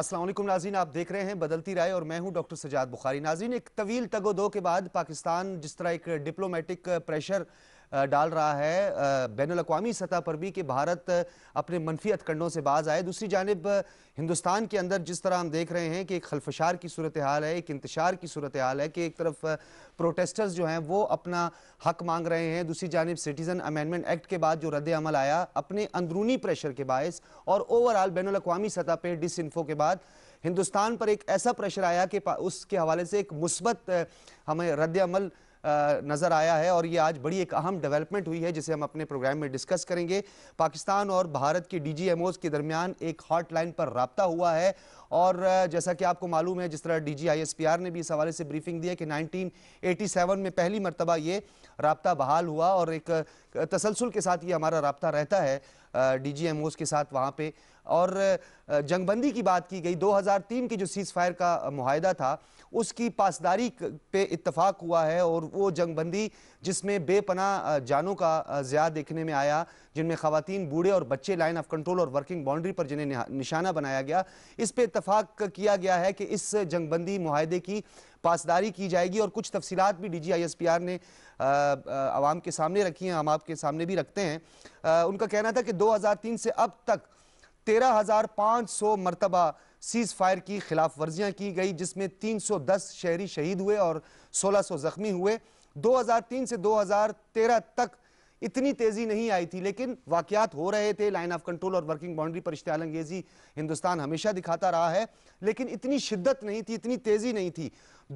असलम नाजीन आप देख रहे हैं बदलती राय और मैं हूं डॉक्टर सजाद बुखारी नाजीन एक तवील तगो दो के बाद पाकिस्तान जिस तरह एक डिप्लोमेटिक प्रेशर डाल रहा है बैन अवी सतह पर भी कि भारत अपने मनफी अतकंडों से बाज आए दूसरी जानब हिंदुस्तान के अंदर जिस तरह हम देख रहे हैं कि एक खलफशार की सूरत हाल है एक इंतशार की सूरत हाल है कि एक तरफ प्रोटेस्टर्स जो हैं वो अपना हक मांग रहे हैं दूसरी जानब सिटीज़न अमेंडमेंट एक्ट के बाद जो रद्द अमल आया अपने अंदरूनी प्रेशर के बायस और ओवरऑल बैन अवी सतह पर डिस इन्फो के बाद हिंदुस्तान पर एक ऐसा प्रेशर आया कि उसके हवाले से एक मुस्बत हमें रद्द अमल नज़र आया है और ये आज बड़ी एक अहम डेवलपमेंट हुई है जिसे हम अपने प्रोग्राम में डिस्कस करेंगे पाकिस्तान और भारत के डी के दरमियान एक हॉटलाइन पर रबता हुआ है और जैसा कि आपको मालूम है जिस तरह डी जी ने भी इस हवाले से ब्रीफिंग दी है कि 1987 में पहली मरतबा ये रबता बहाल हुआ और एक तसलसल के साथ ये हमारा रबता रहता है डी जी के साथ वहाँ पर और जंगबंदी की बात की गई 2003 के जो सीज़ फायर का माहदा था उसकी पासदारी पे इतफाक हुआ है और वो जंगबंदी जिसमें बेपना जानों का ज़्यादा देखने में आया जिनमें खातन बूढ़े और बच्चे लाइन ऑफ कंट्रोल और वर्किंग बाउंड्री पर जिन्हें निशाना बनाया गया इस पर इतफाक किया गया है कि इस जंगबंदी माहदे की पासदारी की जाएगी और कुछ तफसीत भी D G I S P R ने आवाम के सामने रखी हैं हम आपके सामने भी रखते हैं आ, उनका कहना था कि दो हज़ार तीन से अब तक तेरह हज़ार पाँच सौ मरतबा सीज फायर की खिलाफ वर्जियां की गई जिसमें 310 शहरी शहीद हुए और 1600 जख्मी हुए 2003 से 2013 तक इतनी तेज़ी नहीं आई थी लेकिन वाकयात हो रहे थे लाइन ऑफ कंट्रोल और वर्किंग बाउंड्री पर इश्तियाल अंगेज़ी हिंदुस्तान हमेशा दिखाता रहा है लेकिन इतनी शिद्दत नहीं थी इतनी तेज़ी नहीं थी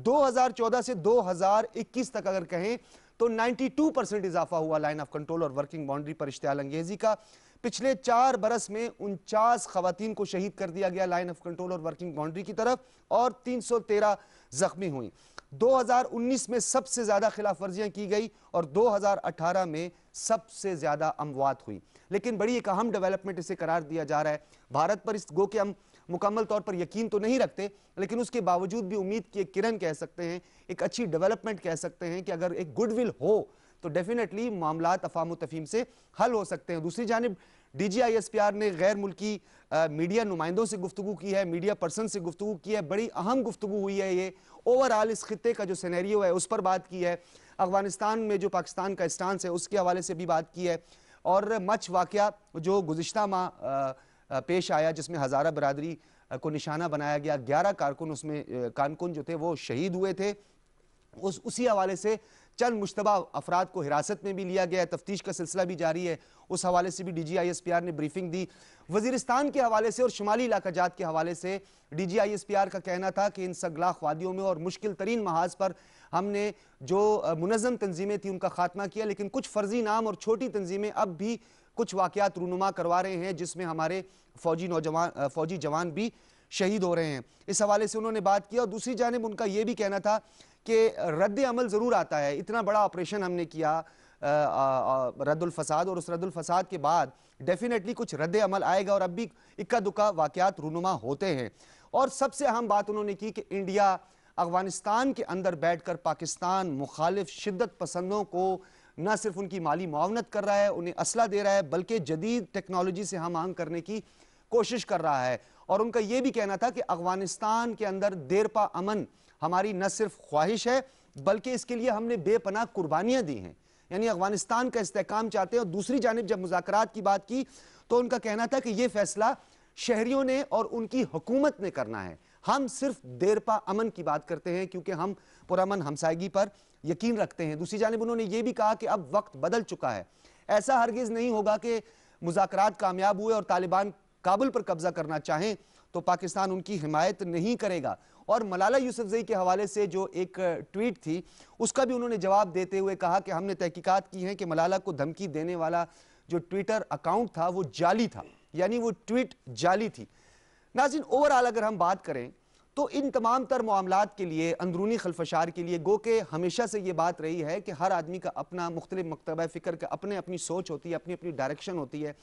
2014 से 2021 तक अगर कहें तो 92 परसेंट इजाफा हुआ लाइन ऑफ कंट्रोल और वर्किंग बाउंड्री पर इश्तियाल अंगेज़ी का पिछले चार बरस में उनचास खातन को शहीद कर दिया गया लाइन ऑफ कंट्रोल और वर्किंग बाउंड्री की तरफ और 313 जख्मी हुई 2019 में सबसे ज्यादा खिलाफ वर्जियां की गई और 2018 में सबसे ज्यादा अमवात हुई लेकिन बड़ी एक अहम डेवलपमेंट इसे करार दिया जा रहा है भारत पर इस गो के हम मुकम्मल तौर पर यकीन तो नहीं रखते लेकिन उसके बावजूद भी उम्मीद की एक किरण कह सकते हैं एक अच्छी डेवलपमेंट कह सकते हैं कि अगर एक गुडविल हो तो डेफिनेटली मामला अफाम तफीम से हल हो सकते हैं दूसरी जानब डीजीआईएसपीआर ने गैर मुल्की मीडिया नुमाइंदों से गुफ्तु की है मीडिया पर्सन से गुफ्तु की है बड़ी अहम गुफ्तु हुई है ये ओवरऑल इस खत्े का जो सैनैरियो है उस पर बात की है अफगानिस्तान में जो पाकिस्तान का स्टांस है उसके हवाले से भी बात की है और मच वाक़ जो गुज्त माह पेश आया जिसमें हज़ारा बरदरी को निशाना बनाया गया ग्यारह कारकुन उसमें कानकुन जो थे वो शहीद हुए थे उस उसी हवाले से चंद मुशतबा अफराद को हिरासत में भी लिया गया है तफ्तीश का सिलसिला भी जारी है उस हवाले से भी D G I S P R ने ब्रीफिंग दी वजीरस्तान के हवाले से और शुमाली इलाका जात के हवाले से D G I S P R का कहना था कि इन सगलाख वादियों में और मुश्किल तरीन महाज पर हमने जो मुनज़म तंजीमें थी उनका खात्मा किया लेकिन कुछ फर्जी नाम और छोटी तनजीमें अब भी कुछ वाक़ात रूनुमा करवा रहे हैं जिसमें हमारे फौजी नौजवान फौजी जवान भी शहीद हो रहे हैं इस हवाले से उन्होंने बात की और दूसरी जानब उनका यह भी कहना था कि रद्द अमल ज़रूर आता है इतना बड़ा ऑपरेशन हमने किया रद्दुलफसाद और उस रद्दुलफसाद के बाद डेफिनेटली कुछ रद्द अमल आएगा और अब भी इक्का दुक्का वाकत रूनुमा होते हैं और सबसे अहम बात उन्होंने की कि इंडिया अफगानिस्तान के अंदर बैठ कर पाकिस्तान मुखालिफ शिदत पसंदों को न सिर्फ उनकी माली मावनत कर रहा है उन्हें असला दे रहा है बल्कि जदीद टेक्नोलॉजी से हम आंग करने की कोशिश कर रहा है और उनका यह भी कहना था कि अफगानिस्तान के अंदर देरपा अमन हमारी न सिर्फ ख्वाहिश है बल्कि इसके लिए हमने बेपनाह कुर्बानियां दी हैं यानी अफगानिस्तान का इस्तेकाम चाहते हैं और दूसरी जानब जब मुजाकर की बात की तो उनका कहना था कि यह फैसला शहरियों ने और उनकी हुकूमत ने करना है हम सिर्फ देरपा अमन की बात करते हैं क्योंकि हम पुरमन हमसायगी पर यकीन रखते हैं दूसरी जानब उन्होंने ये भी कहा कि अब वक्त बदल चुका है ऐसा हरगिज़ नहीं होगा कि मुजाकर कामयाब हुए और तालिबान काबुल पर कब्जा करना चाहें तो पाकिस्तान उनकी हिमायत नहीं करेगा और मलाला यूसुफजई के हवाले से जो एक ट्वीट थी उसका भी उन्होंने जवाब देते हुए कहा कि हमने तहकीकात की है कि मलाला को धमकी देने वाला जो ट्विटर अकाउंट था वो जाली था यानी वो ट्वीट जाली थी नाजिन ओवरऑल अगर हम बात करें तो इन तमाम तर मामला के लिए अंदरूनी खलफशार के लिए गो के हमेशा से ये बात रही है कि हर आदमी का अपना मुख्तलिफ मकतबा फ़िक्र का अपने अपनी सोच होती है अपनी अपनी डायरेक्शन होती है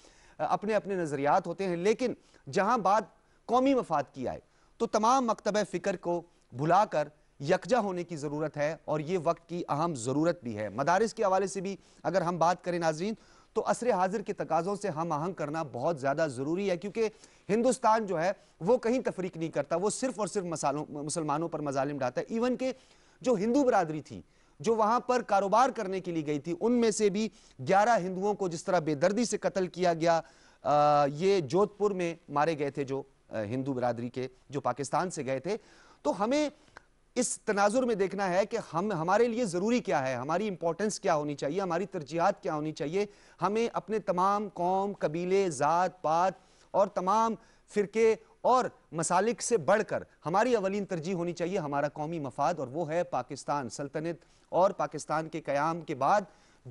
अपने अपने नज़रियात होते हैं लेकिन जहां बात कौमी मफाद की आए तो तमाम मकतब फ़िक्र को भुला कर यकजा होने की ज़रूरत है और ये वक्त की अहम ज़रूरत भी है मदारस के हवाले से भी अगर हम बात करें नाजरीन तो असर हाजिर के तकाज़ों से हम आहंग करना बहुत ज़्यादा ज़रूरी है क्योंकि हिंदुस्तान जो है वो कहीं तफरीक नहीं करता वो सिर्फ और सिर्फ मसालों मुसलमानों पर मजालिम डाता है इवन के जो हिंदू बरदरी थी जो वहां पर कारोबार करने के लिए गई थी उनमें से भी ग्यारह हिंदुओं को जिस तरह बेदर्दी से कत्ल किया गया आ, ये जोधपुर में मारे गए थे जो हिंदू बिरादरी के जो पाकिस्तान से गए थे तो हमें इस तनाजुर में देखना है कि हम हमारे लिए ज़रूरी क्या है हमारी इंपॉर्टेंस क्या होनी चाहिए हमारी तरजीहत क्या होनी चाहिए हमें अपने तमाम कौम कबीले ज़ात पात और तमाम फ़िरके और मसालिक से बढ़कर हमारी अवलिन तरजीह होनी चाहिए हमारा कौमी मफाद और वो है पाकिस्तान सल्तनत और पाकिस्तान के क्याम के बाद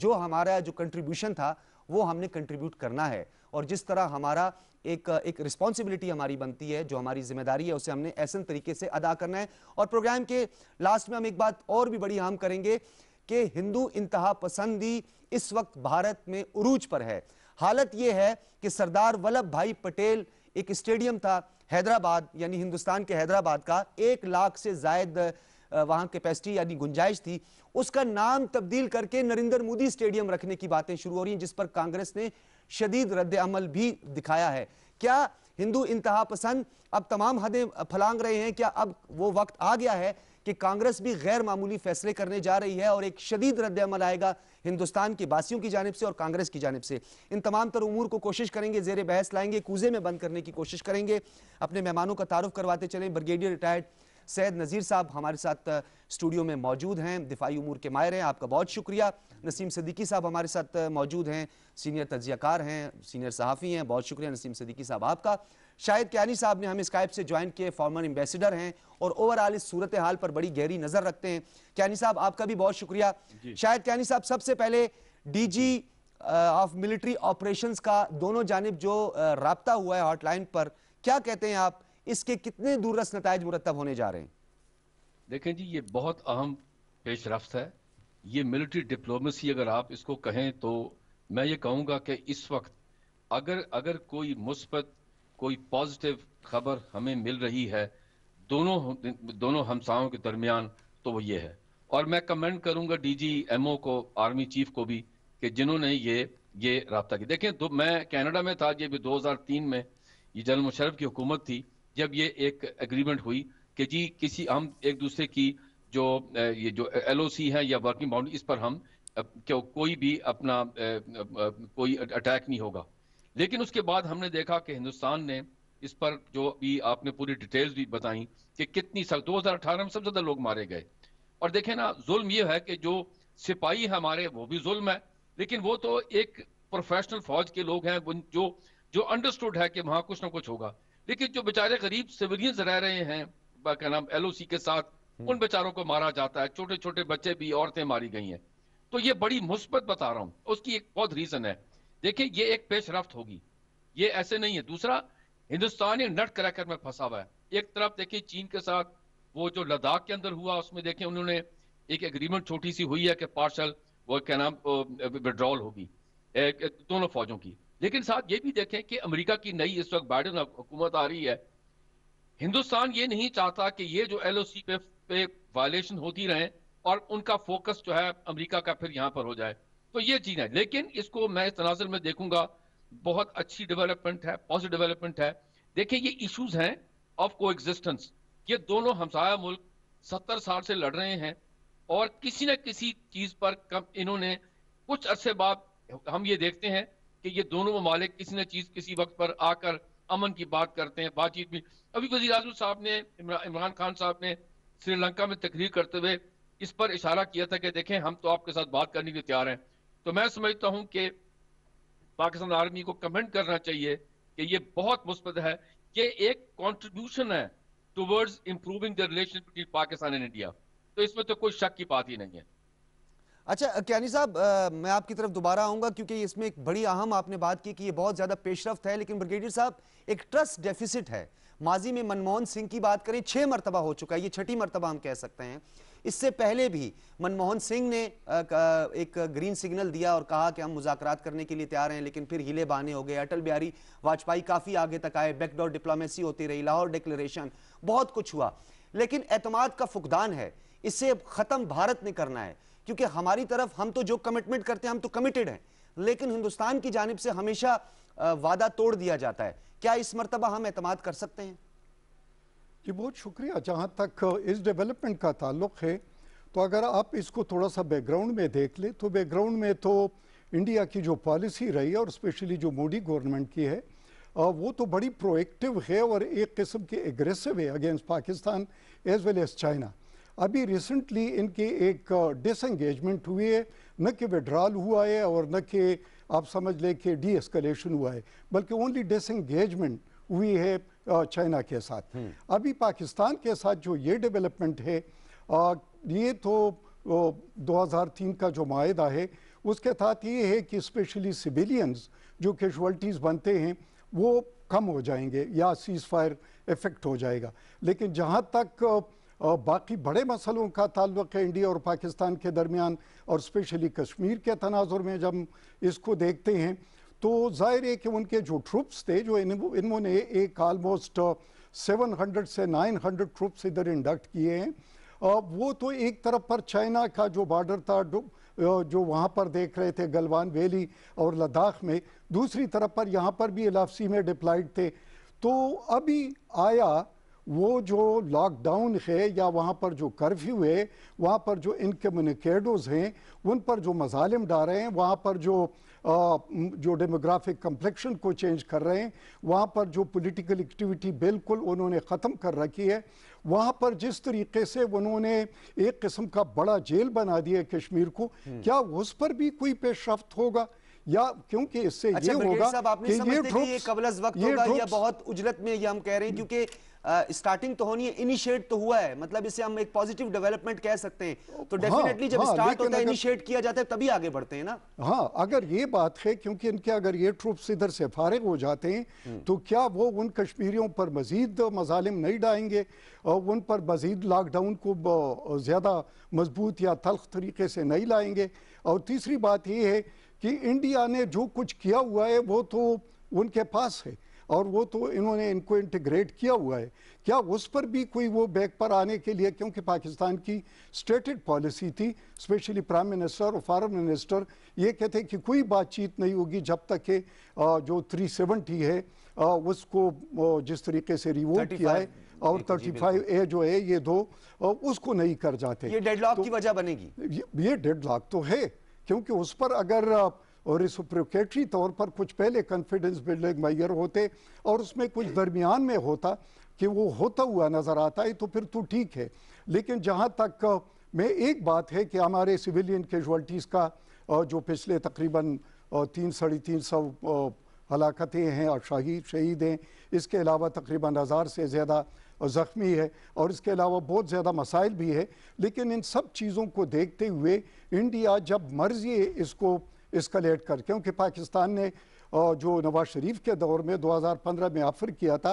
जो हमारा जो कंट्रीब्यूशन था वो हमने कंट्रीब्यूट करना है और जिस तरह हमारा एक एक रिस्पॉन्सिबिलिटी हमारी बनती है जो हमारी जिम्मेदारी है उसे हमने ऐसे तरीके से अदा करना है और प्रोग्राम के लास्ट में हम एक बात और भी बड़ी हम करेंगे कि हिंदू इंतहा पसंदी इस वक्त भारत में उरूज पर है हालत यह है कि सरदार वल्लभ भाई पटेल एक स्टेडियम था हैदराबाद यानी हिंदुस्तान के हैदराबाद का एक लाख से जायद वहाँ कैपेसिटी यानी गुंजाइश थी उसका नाम तब्दील करके नरेंद्र मोदी स्टेडियम रखने की बातें शुरू हो रही हैं जिस पर कांग्रेस ने शदीद रद्द अमल भी दिखाया है क्या हिंदू इंतहा पसंद अब तमाम हदें फलांग रहे हैं क्या अब वो वक्त आ गया है कि कांग्रेस भी गैर मामूली फैसले करने जा रही है और एक शदीद रद्द अमल आएगा हिंदुस्तान के बासियों की जानब से और कांग्रेस की जानब से इन तमाम तर उमूर को कोशिश करेंगे जेर बहस लाएंगे कूजे में बंद करने की कोशिश करेंगे अपने मेहमानों का तारुफ करवाते चलें ब्रिगेडियर रिटायर्ड सैद नज़ीर साहब हमारे साथ स्टूडियो में मौजूद हैं दिफाई उमूर के मायर हैं आपका बहुत शुक्रिया नसीम सदीकी साहब हमारे साथ मौजूद हैं सीनियर तजियाकार हैं सीनियर सहाफ़ी हैं बहुत शुक्रिया नसीम सदीकी साहब आपका शाहिद क्यानी साहब ने हमें स्काइप से ज्वाइन किए फॉर्मर एम्बेसडर हैं और ओवरऑल इस सूरत हाल पर बड़ी गहरी नज़र रखते हैं क्यानी साहब आपका भी बहुत शुक्रिया शाहिद क्यानी साहब सबसे पहले डी ऑफ मिलिट्री ऑपरेशंस का दोनों जानब जो रबता हुआ है हॉटलाइन पर क्या कहते हैं आप इसके कितने दूरस नतज मुरतब होने जा रहे हैं देखें जी ये बहुत अहम पेश रफ्त है ये मिलिट्री डिप्लोमेसी अगर आप इसको कहें तो मैं ये कहूँगा कि इस वक्त अगर अगर कोई मुस्बत कोई पॉजिटिव खबर हमें मिल रही है दोनों दोनों हमसाओं के दरमियान तो वो ये है और मैं कमेंट करूंगा डीजी एमओ को आर्मी चीफ को भी कि जिन्होंने ये ये रबता की देखें तो मैं कनाडा में था ये भी 2003 में ये जनरल मुशरफ की हुकूमत थी जब ये एक एग्रीमेंट हुई कि जी किसी हम एक दूसरे की जो ये जो एल है या वर्किंग बाउंड्री इस पर हम क्यों कोई भी अपना कोई अटैक नहीं होगा लेकिन उसके बाद हमने देखा कि हिंदुस्तान ने इस पर जो भी आपने पूरी डिटेल्स भी बताई कि कितनी सख्त दो में सबसे ज़्यादा लोग मारे गए और देखे ना जुल्म ये है कि जो सिपाही हमारे वो भी जुल्म है लेकिन वो तो एक प्रोफेशनल फौज के लोग हैं जो जो अंडरस्टूड है कि वहां कुछ ना कुछ होगा लेकिन जो बेचारे गरीब सिविलियंस रह रहे हैं क्या नाम एल के साथ हम्म। उन बेचारों को मारा जाता है छोटे छोटे बच्चे भी औरतें मारी गई हैं तो ये बड़ी मुस्बत बता रहा हूँ उसकी एक बहुत रीजन है देखिए ये एक पेशरफ होगी ये ऐसे नहीं है दूसरा हिंदुस्तान एक नट क्रैकर में फंसा हुआ है एक तरफ देखिए चीन के साथ वो जो लद्दाख के अंदर हुआ उसमें देखिए उन्होंने एक एग्रीमेंट छोटी सी हुई है कि पार्शल वो क्या नाम विड्रॉल होगी दोनों फौजों की लेकिन साथ ये भी देखें कि अमेरिका की नई इस वक्त बाइडन हुकूमत आ रही है हिंदुस्तान ये नहीं चाहता कि ये जो एल ओ सी पे, पे वायलेशन होती रहे और उनका फोकस जो है अमरीका का फिर यहाँ पर हो जाए तो ये चीज़ है लेकिन इसको मैं इस तनाजर में देखूंगा बहुत अच्छी डेवलपमेंट है पॉजिटिव डेवलपमेंट है देखिए ये इश्यूज हैं ऑफ को एग्जिस्टेंस ये दोनों हमसाया मुल्क सत्तर साल से लड़ रहे हैं और किसी न किसी चीज़ पर कम इन्होंने कुछ अरसे बाद हम ये देखते हैं कि ये दोनों ममालिक किसी न चीज किसी वक्त पर आकर अमन की बात करते हैं बातचीत में अभी वजी अजम साहब ने इमरान खान साहब ने श्रीलंका में तकरीर करते हुए इस पर इशारा किया था कि देखें हम तो आपके साथ बात करने के तैयार हैं तो मैं समझता हूं कि पाकिस्तान आर्मी को कमेंट करना चाहिए कि ये बहुत मुस्बत है ये एक कॉन्ट्रीब्यूशन है towards improving the relation between Pakistan and India तो इसमें तो कोई शक की बात ही नहीं है अच्छा क्यानी साहब मैं आपकी तरफ दोबारा आऊंगा क्योंकि इसमें एक बड़ी अहम आपने बात की कि ये बहुत ज़्यादा पेशरफ है लेकिन ब्रिगेडियर साहब एक ट्रस्ट डेफिसिट है माजी में मनमोहन सिंह की बात करें छः मरतबा हो चुका है ये छठी मरतबा हम कह सकते हैं इससे पहले भी मनमोहन सिंह ने एक ग्रीन सिग्नल दिया और कहा कि हम मुजाकरात करने के लिए तैयार हैं लेकिन फिर हिले बहाने हो गए अटल बिहारी वाजपेयी काफ़ी आगे तक आए बैकडोर डिप्लोमेसी होती रही लाहौर डिक्लेरेशन बहुत कुछ हुआ लेकिन एतमाद का फुकदान है इसे ख़त्म भारत ने करना है क्योंकि हमारी तरफ हम तो जो कमिटमेंट करते हैं हम तो कमिटेड हैं लेकिन हिंदुस्तान की जानब से हमेशा वादा तोड़ दिया जाता है क्या इस मरतबा हम एतमाद कर सकते हैं जी बहुत शुक्रिया जहाँ तक इस डेवलपमेंट का ताल्लुक है तो अगर आप इसको थोड़ा सा बैकग्राउंड में देख ले तो बैकग्राउंड में तो इंडिया की जो पॉलिसी रही है और स्पेशली जो मोदी गवर्नमेंट की है वो तो बड़ी प्रोएक्टिव है और एक किस्म की एग्रेसिव है against Pakistan as well as China अभी रिसेंटली इनके एक डिसंगेजमेंट हुए न कि विड्रॉल हुआ है और न कि आप समझ लें कि डी एस्कलेशन हुआ है बल्कि ओनली डिसंगेजमेंट हुई है चाइना के साथ हम्म। अभी पाकिस्तान के साथ जो ये डेवलपमेंट है ये तो हज़ार 2003 का जो माह है उसके साथ ये है कि स्पेशली सिविलियंस जो कैजुअल्टीज़ बनते हैं वो कम हो जाएंगे या सीज़ फायर इफ़ेक्ट हो जाएगा लेकिन जहाँ तक और बाकी बड़े मसलों का ताल्लुक है इंडिया और पाकिस्तान के दरमियान और स्पेशली कश्मीर के तनाजुर में जब इसको देखते हैं तो जाहिर है कि उनके जो ट्रुप्स थे जो इन्होंने एक आलमोस्ट 700 से 900 ट्रुप्स इधर इंडक्ट किए हैं वो तो एक तरफ पर चाइना का जो बॉर्डर था जो वहाँ पर देख रहे थे गलवान वैली और लद्दाख में दूसरी तरफ पर यहाँ पर भी एलाफसी में डिप्लाइड थे तो अभी आया वो जो लॉकडाउन है या वहाँ पर जो कर्फ्यू है वहाँ पर जो इनकम्युनिकेडोज हैं उन पर जो मजालिम डाल रहे हैं वहाँ पर जो आ, जो डेमोग्राफिक कम्प्लेक्शन को चेंज कर रहे हैं वहाँ पर जो पॉलिटिकल एक्टिविटी बिल्कुल उन्होंने ख़त्म कर रखी है वहाँ पर जिस तरीके से उन्होंने एक किस्म का बड़ा जेल बना दिया कश्मीर को हम्म। क्या उस पर भी कोई पेश होगा या क्योंकि इससे अच्छा, ये होगा कि ये, ये कबलज वक्त होगा या बहुत उजलत में ये हम कह रहे हैं क्योंकि स्टार्टिंग तो होनी है इनिशिएट तो हुआ है मतलब इसे हम एक पॉजिटिव डेवलपमेंट कह सकते हैं तो डेफिनेटली हाँ, जब हाँ, स्टार्ट होता है इनिशिएट किया जाता है तभी आगे बढ़ते हैं ना हाँ अगर ये बात है क्योंकि इनके अगर ये ट्रुप्स इधर से फारिग हो जाते हैं हम्म। तो क्या वो उन कश्मीरियों पर मजीद मजालिम नहीं डाएंगे और उन पर मजीद लॉकडाउन को ज़्यादा मजबूत या तलख तरीके से नहीं लाएंगे और तीसरी बात ये है कि इंडिया ने जो कुछ किया हुआ है वो तो उनके पास है और वो तो इन्होंने इनको इंटीग्रेट किया हुआ है क्या उस पर भी कोई वो बैक पर आने के लिए क्योंकि पाकिस्तान की स्टेटेड पॉलिसी थी स्पेशली प्राइम मिनिस्टर और फॉरेन मिनिस्टर ये कहते हैं कि कोई बातचीत नहीं होगी जब तक के जो 370 है उसको जिस तरीके से रिवोट किया है और 35 ए जो है ये दो उसको नहीं कर जाते ये डेडलॉक तो, की वजह बनेगी ये डेडलॉक तो है क्योंकि उस पर अगर और इस प्रोकेटरी तौर पर कुछ पहले कॉन्फिडेंस बिल्डिंग मैयर होते और उसमें कुछ दरमियान में होता कि वो होता हुआ नज़र आता है तो फिर तो ठीक है लेकिन जहाँ तक में एक बात है कि हमारे सिविलियन कैजुअल्टीज़ का जो पिछले तकरीबन तीन साढ़े तीन सौ हलाकतें हैं और शहीद शहीद हैं इसके अलावा तकरीबन हज़ार से ज़्यादा ज़ख्मी है और इसके अलावा बहुत ज़्यादा मसाइल भी है लेकिन इन सब चीज़ों को देखते हुए इंडिया जब मर्ज़ी इसको इसकलेट कर क्योंकि पाकिस्तान ने जो नवाज शरीफ के दौर में 2015 में ऑफर किया था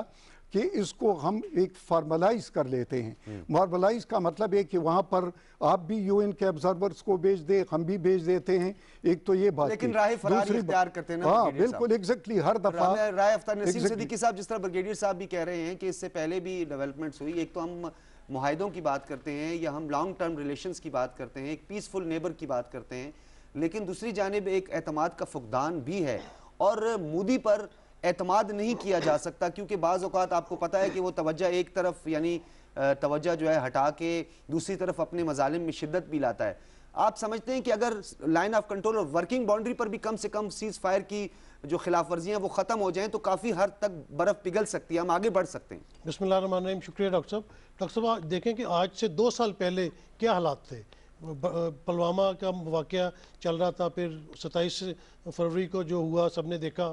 कि इसको हम एक फॉर्मलाइज कर लेते हैं फॉर्मलाइज हम्म। का मतलब है कि वहाँ पर आप भी यूएन के ऑब्जर्वर्स को भेज दे हम भी भेज देते हैं एक तो ये बात लेकिन राय फरारी बार, करते हैं हाँ बिल्कुल एग्जैक्टली हर दफा राय अफ्तार नसीम सिद्दीकी साहब जिस तरह ब्रिगेडियर साहब भी कह रहे हैं कि इससे पहले भी डेवलपमेंट्स हुई एक तो हम मुहिदों की बात करते हैं या हम लॉन्ग टर्म रिलेशन की बात करते हैं एक पीसफुल नेबर की बात करते हैं लेकिन दूसरी जानब एक अहतमाद का फुकदान भी है और मोदी पर अतमाद नहीं किया जा सकता क्योंकि बाज़ अवत आपको पता है कि वो तोज्जा एक तरफ यानी तोज्जा जो है हटा के दूसरी तरफ अपने मजालिम में शिद्दत भी लाता है आप समझते हैं कि अगर लाइन ऑफ कंट्रोल और वर्किंग बाउंड्री पर भी कम से कम सीज़ फायर की जो खिलाफ वर्जियाँ वो ख़त्म हो जाएँ तो काफ़ी हद तक बर्फ़ पिघल सकती है हम आगे बढ़ सकते हैं बसमान शुक्रिया डॉक्टर साहब डॉक्टर साहब देखें कि आज से दो साल पहले क्या हालात थे पुलवामा का वाक़ चल रहा था फिर सत्ताईस फरवरी को जो हुआ सब ने देखा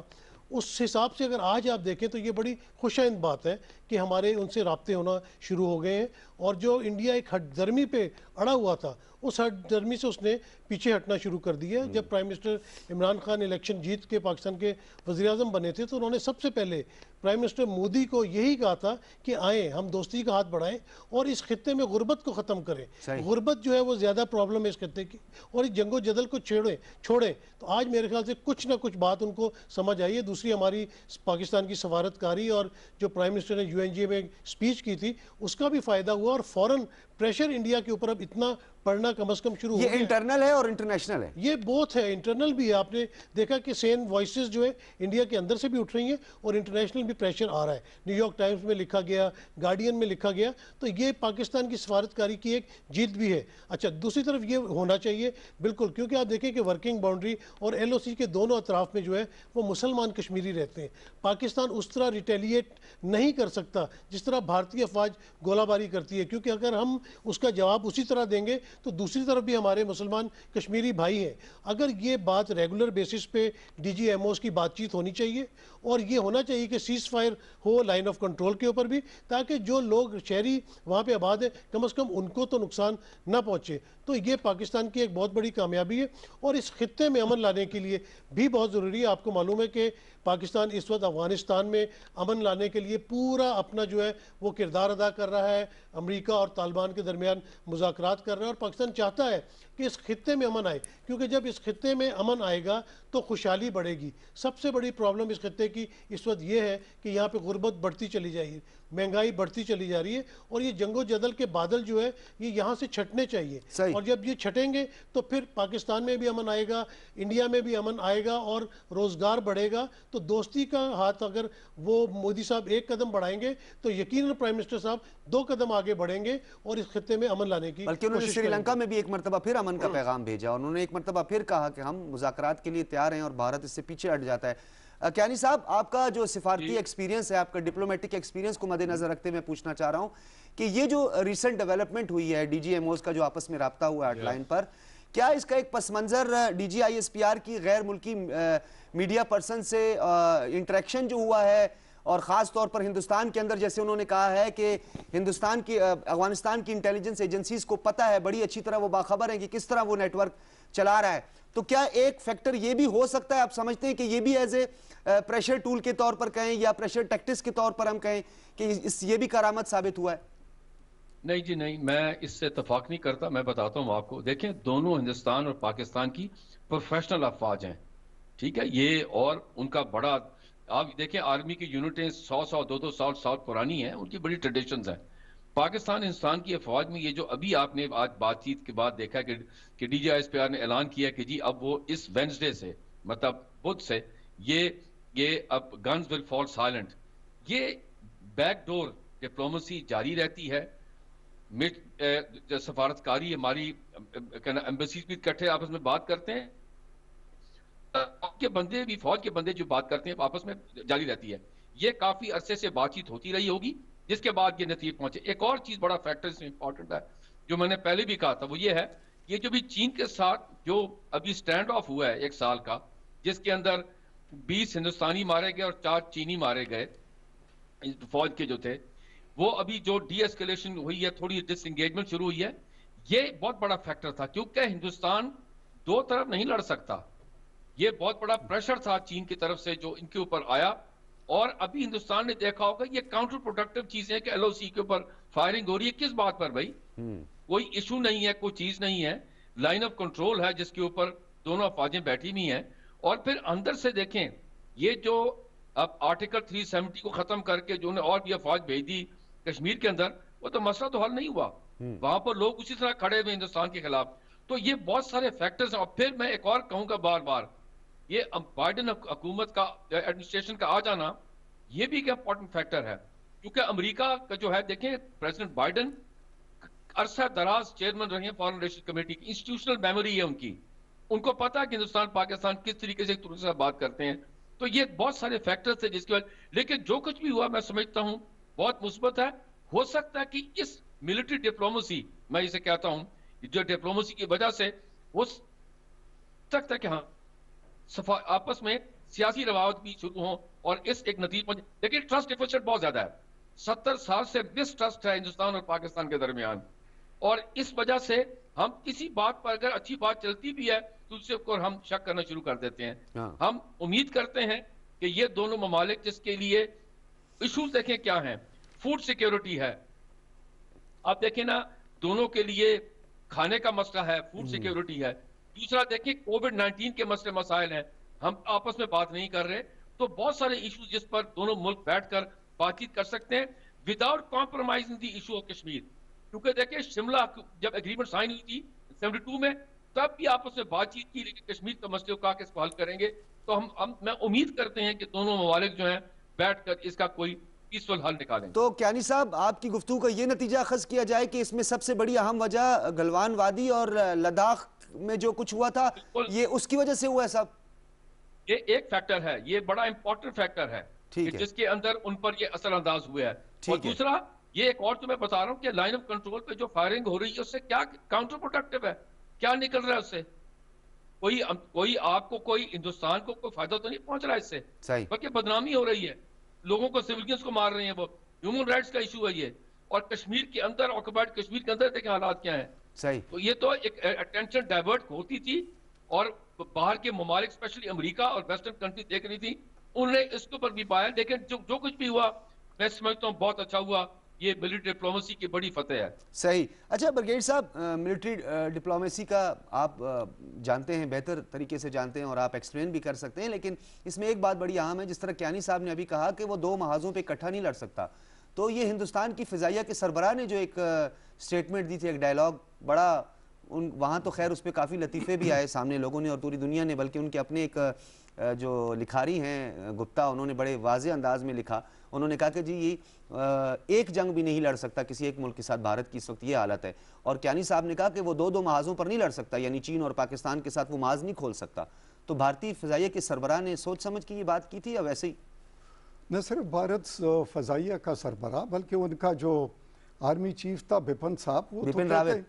उस हिसाब से अगर आज आप देखें तो ये बड़ी खुशाइंद बात है कि हमारे उनसे रबते होना शुरू हो गए हैं और जो इंडिया एक हटदर्मी पे अड़ा हुआ था उस गर्मी से उसने पीछे हटना शुरू कर दिया हम्म। जब prime minister Imran Khan election जीत के पाकिस्तान के वजी अजम बने थे तो उन्होंने सबसे पहले प्राइम मिनिस्टर मोदी को यही कहा था कि आए हम दोस्ती का हाथ बढ़ाएं और इस खत्े में गुर्बत को ख़त्म करें गुर्बत जो है वो ज़्यादा प्रॉब्लम है इस खत्े की और इस जंगो जदल को छेड़ें छोड़ें तो आज मेरे ख्याल से कुछ ना कुछ बात उनको समझ आई है दूसरी हमारी पाकिस्तान की सफारतकारी और जो प्राइम मिनिस्टर ने यू में स्पीच की थी उसका भी फ़ायदा हुआ और फ़ौर प्रेशर इंडिया के ऊपर अब इतना पढ़ना कम अज कम शुरू ये इंटरनल है और इंटरनेशनल है ये बोथ है इंटरनल भी है आपने देखा कि सेम वॉइसेस जो है इंडिया के अंदर से भी उठ रही हैं और इंटरनेशनल भी प्रेशर आ रहा है न्यूयॉर्क टाइम्स में लिखा गया गार्डियन में लिखा गया तो ये पाकिस्तान की सफारतकारी की एक जीत भी है अच्छा दूसरी तरफ ये होना चाहिए बिल्कुल क्योंकि आप देखें कि वर्किंग बाउंड्री और एल के दोनों अतराफ में जो है वो मुसलमान कश्मीरी रहते हैं पाकिस्तान उस तरह रिटेलिएट नहीं कर सकता जिस तरह भारतीय अफवाज गोलाबारी करती है क्योंकि अगर हम उसका जवाब उसी तरह देंगे तो दूसरी तरफ भी हमारे मुसलमान कश्मीरी भाई हैं अगर ये बात रेगुलर बेसिस पे डी जी एम ओज़ की बातचीत होनी चाहिए और ये होना चाहिए कि सीज़ फायर हो लाइन ऑफ कंट्रोल के ऊपर भी ताकि जो लोग शहरी वहाँ पर आबाद हैं कम अज़ कम उनको तो नुकसान ना पहुँचे तो ये पाकिस्तान की एक बहुत बड़ी कामयाबी है और इस खत्े में अमन लाने के लिए भी बहुत ज़रूरी है आपको मालूम है कि पाकिस्तान इस वक्त अफगानिस्तान में अमन लाने के लिए पूरा अपना जो है वो किरदार अदा कर रहा है अमरीका और तालिबान के दरमियान मुजाकर कर रहा है और पाकिस्तान चाहता है कि इस खत्े में अमन आए क्योंकि जब इस खत्े में अमन आएगा तो खुशहाली बढ़ेगी सबसे बड़ी प्रॉब्लम इस खत्े की इस वक्त ये है कि यहाँ पे गुर्बत बढ़ती चली जा रही है महंगाई बढ़ती चली जा रही है और ये जंगो जदल के बादल जो है ये यहाँ से छटने चाहिए और जब ये छटेंगे तो फिर पाकिस्तान में भी अमन आएगा इंडिया में भी अमन आएगा और रोज़गार बढ़ेगा तो दोस्ती का हाथ अगर वो मोदी साहब एक कदम बढ़ाएंगे तो यकीन प्राइम मिनिस्टर साहब दो कदम आगे बढ़ेंगे और इस खत्े में अमन लाने की श्रीलंका में भी एक मरतबा फिर अमन का पैगाम भेजा और उन्होंने एक मरतबा फिर कहा कि हम मुजाकर के लिए तैयार हैं और भारत इससे पीछे हट जाता है क्यानी साहब आपका जो सिफारती एक्सपीरियंस है आपका डिप्लोमेटिक एक्सपीरियंस को मद्देनजर रखते हुए पूछना चाह रहा हूँ कि ये जो रिसेंट डेवलपमेंट हुई है डीजीएमओज का जो आपस में रबता हुआ आउटलाइन पर क्या इसका एक पस मंजर D G I S P R की गैर मुल्की मीडिया पर्सन से इंटरेक्शन जो हुआ है और ख़ास तौर पर हिंदुस्तान के अंदर जैसे उन्होंने कहा है कि हिंदुस्तान की अफगानिस्तान की इंटेलिजेंस एजेंसीज को पता है बड़ी अच्छी तरह वो बाखबर है कि किस तरह वो नेटवर्क चला रहा है तो क्या एक फैक्टर ये भी हो सकता है आप समझते हैं कि ये भी एज ए प्रेशर टूल के तौर पर कहें या प्रेशर टैक्टिस के तौर पर हम कहें कि इस ये भी करामत साबित हुआ है नहीं जी नहीं मैं इससे इतफाक नहीं करता मैं बताता हूँ आपको देखें दोनों हिंदुस्तान और पाकिस्तान की प्रोफेशनल अफवाज हैं ठीक है ये और उनका बड़ा आप देखें आर्मी की यूनिटें सौ सौ दो दो साल साल पुरानी हैं उनकी बड़ी ट्रेडिशन हैं पाकिस्तान हिंदुस्तान की अफवाज में ये जो अभी आपने आज बातचीत के बाद देखा कि कि डी ने ऐलान किया कि जी अब वो इस वेंसडे से मतलब बुध से ये ये अब गन्स विल फॉल साइलेंट ये बैकडोर डिप्लोमेसी जारी रहती है सफारतकारी हमारी एम्बेसी भी इकट्ठे आपस में बात करते हैं के बंदे भी फौज के बंदे जो बात करते हैं आपस में जारी रहती है ये काफी अरसे से बातचीत होती रही होगी जिसके बाद ये नतीजे पहुंचे एक और चीज बड़ा फैक्टर इसमें इंपॉर्टेंट है जो मैंने पहले भी कहा था वो ये है ये जो भी चीन के साथ जो अभी स्टैंड ऑफ हुआ है एक साल का जिसके अंदर 20 हिंदुस्तानी मारे गए और चार चीनी मारे गए फौज के जो थे वो अभी जो डी एस्केलेशन हुई है थोड़ी डिसंगेजमेंट शुरू हुई है ये बहुत बड़ा फैक्टर था क्योंकि हिंदुस्तान दो तरफ नहीं लड़ सकता ये बहुत बड़ा प्रेशर था चीन की तरफ से जो इनके ऊपर आया और अभी हिंदुस्तान ने देखा होगा ये काउंटर प्रोडक्टिव चीज है कि एलओसी के ऊपर फायरिंग हो रही है किस बात पर भाई हम्म। कोई इशू नहीं है कोई चीज नहीं है लाइन ऑफ कंट्रोल है जिसके ऊपर दोनों अफवाजें बैठी हुई हैं और फिर अंदर से देखें ये जो अब आर्टिकल सेवेंटी को खत्म करके जो और भी अफवाज भेज दी कश्मीर के अंदर वो तो मसला तो हल नहीं हुआ हम्म। वहां पर लोग उसी तरह खड़े हुए हिंदुस्तान के खिलाफ तो ये बहुत सारे फैक्टर्स हैं और फिर मैं एक और कहूंगा बार बार ये बाइडन हुकूमत का एडमिनिस्ट्रेशन का आ जाना ये भी एक इंपॉर्टेंट फैक्टर है क्योंकि अमेरिका का जो है देखें प्रेसिडेंट बाइडन अरसा दराज चेयरमैन रहे हैं फॉरन रिलेशन कमेटी की इंस्टीट्यूशनल मेमोरी है उनकी उनको पता है कि हिंदुस्तान पाकिस्तान किस तरीके से एक दूसरे से बात करते हैं तो ये बहुत सारे फैक्टर्स थे जिसके वजह लेकिन जो कुछ भी हुआ मैं समझता हूँ बहुत मुस्बत है हो सकता है कि इस मिलिट्री डिप्लोमेसी मैं इसे कहता हूँ जो डिप्लोमेसी की वजह से वो सकता है कि हाँ आपस में सियासी रवावत भी शुरू हो और इस एक नतीजे पर देखिए ट्रस्ट डिफिशिट बहुत ज्यादा है सत्तर साल से डिस्ट्रस्ट ट्रस्ट है हिंदुस्तान और पाकिस्तान के दरमियान और इस वजह से हम किसी बात पर अगर अच्छी बात चलती भी है तो उससे हम शक करना शुरू कर देते हैं हाँ। हम उम्मीद करते हैं कि ये दोनों ममालिक जिसके लिए इशूज देखें क्या हैं फूड सिक्योरिटी है आप देखें ना दोनों के लिए खाने का मसला है फूड सिक्योरिटी हम्म। है दूसरा देखिए कोविड नाइन्टीन के मसले मसाइल हैं हम आपस में बात नहीं कर रहे तो बहुत सारे इश्यूज जिस पर दोनों मुल्क बैठकर बातचीत कर सकते हैं without compromise in the issue of Kashmir क्योंकि देखिए शिमला जब एग्रीमेंट साइन हुई थी सेवेंटी टू में तब भी आपस में बातचीत की लेकिन कश्मीर के मसले का किस सवाल करेंगे तो हम, हम मैं उम्मीद करते हैं कि दोनों ममालिक जो हैं बैठकर इसका कोई तो क्यानी साहब आपकी गुफ्तु का ये नतीजा खज किया जाए कि इसमें सबसे बड़ी अहम वजह गलवान वादी और लद्दाख में जो कुछ हुआ था ये उसकी वजह से हुआ है साहब ये एक फैक्टर है ये बड़ा इंपॉर्टेंट फैक्टर है ठीक है जिसके अंदर उन पर ये असर अंदाज हुआ है और दूसरा ये एक और तुम्हें तो बता रहा हूँ कि लाइन ऑफ कंट्रोल पे जो फायरिंग हो रही है उससे क्या काउंटर प्रोडक्टिव है क्या निकल रहा है उससे कोई अं, कोई आपको कोई हिंदुस्तान को कोई फायदा तो नहीं पहुंच रहा है इससे बल्कि बदनामी हो रही है लोगों को सिविलियंस को मार रहे हैं वो ह्यूमन राइट्स का इशू है ये और कश्मीर के अंदर ऑक्यूपाइड कश्मीर के अंदर देखें हालात क्या है सही तो ये तो एक अटेंशन डाइवर्ट होती थी और बाहर के ममालिक स्पेशली अमेरिका और वेस्टर्न कंट्री देख रही थी उन्होंने इसके ऊपर भी पाया लेकिन जो जो कुछ भी हुआ मैं समझता हूँ बहुत अच्छा हुआ ये मिलिट्री डिप्लोमेसी की बड़ी फतेह है सही अच्छा ब्रिगेड साहब मिलिट्री डिप्लोमेसी का आप जानते हैं बेहतर तरीके से जानते हैं और आप एक्सप्लेन भी कर सकते हैं लेकिन इसमें एक बात बड़ी अहम है जिस तरह क्यानी साहब ने अभी कहा कि वो दो महाजों पर इकट्ठा नहीं लड़ सकता तो ये हिंदुस्तान की फिजाइया के सरबराह ने जो एक आ, स्टेटमेंट दी थी एक डायलॉग बड़ा उन वहाँ तो खैर उस पर काफ़ी लतीफ़े भी आए सामने लोगों ने और पूरी दुनिया ने बल्कि उनके अपने एक जो लिखारी हैं गुप्ता उन्होंने बड़े वाज अंदाज में लिखा उन्होंने कहा कि जी ये एक जंग भी नहीं लड़ सकता किसी एक मुल्क के साथ भारत की इस वक्त ये हालत है और क्यानी साहब ने कहा कि वो दो दो महाजों पर नहीं लड़ सकता यानी चीन और पाकिस्तान के साथ वो महाज नहीं खोल सकता तो भारतीय फ़जाइया के सरबराह ने सोच समझ के ये बात की थी या वैसे ही न सिर्फ भारत फ़जाइया का सरबराह बल्कि उनका जो आर्मी चीफ था बिपिन साहब वो तो बिपिन तो रावत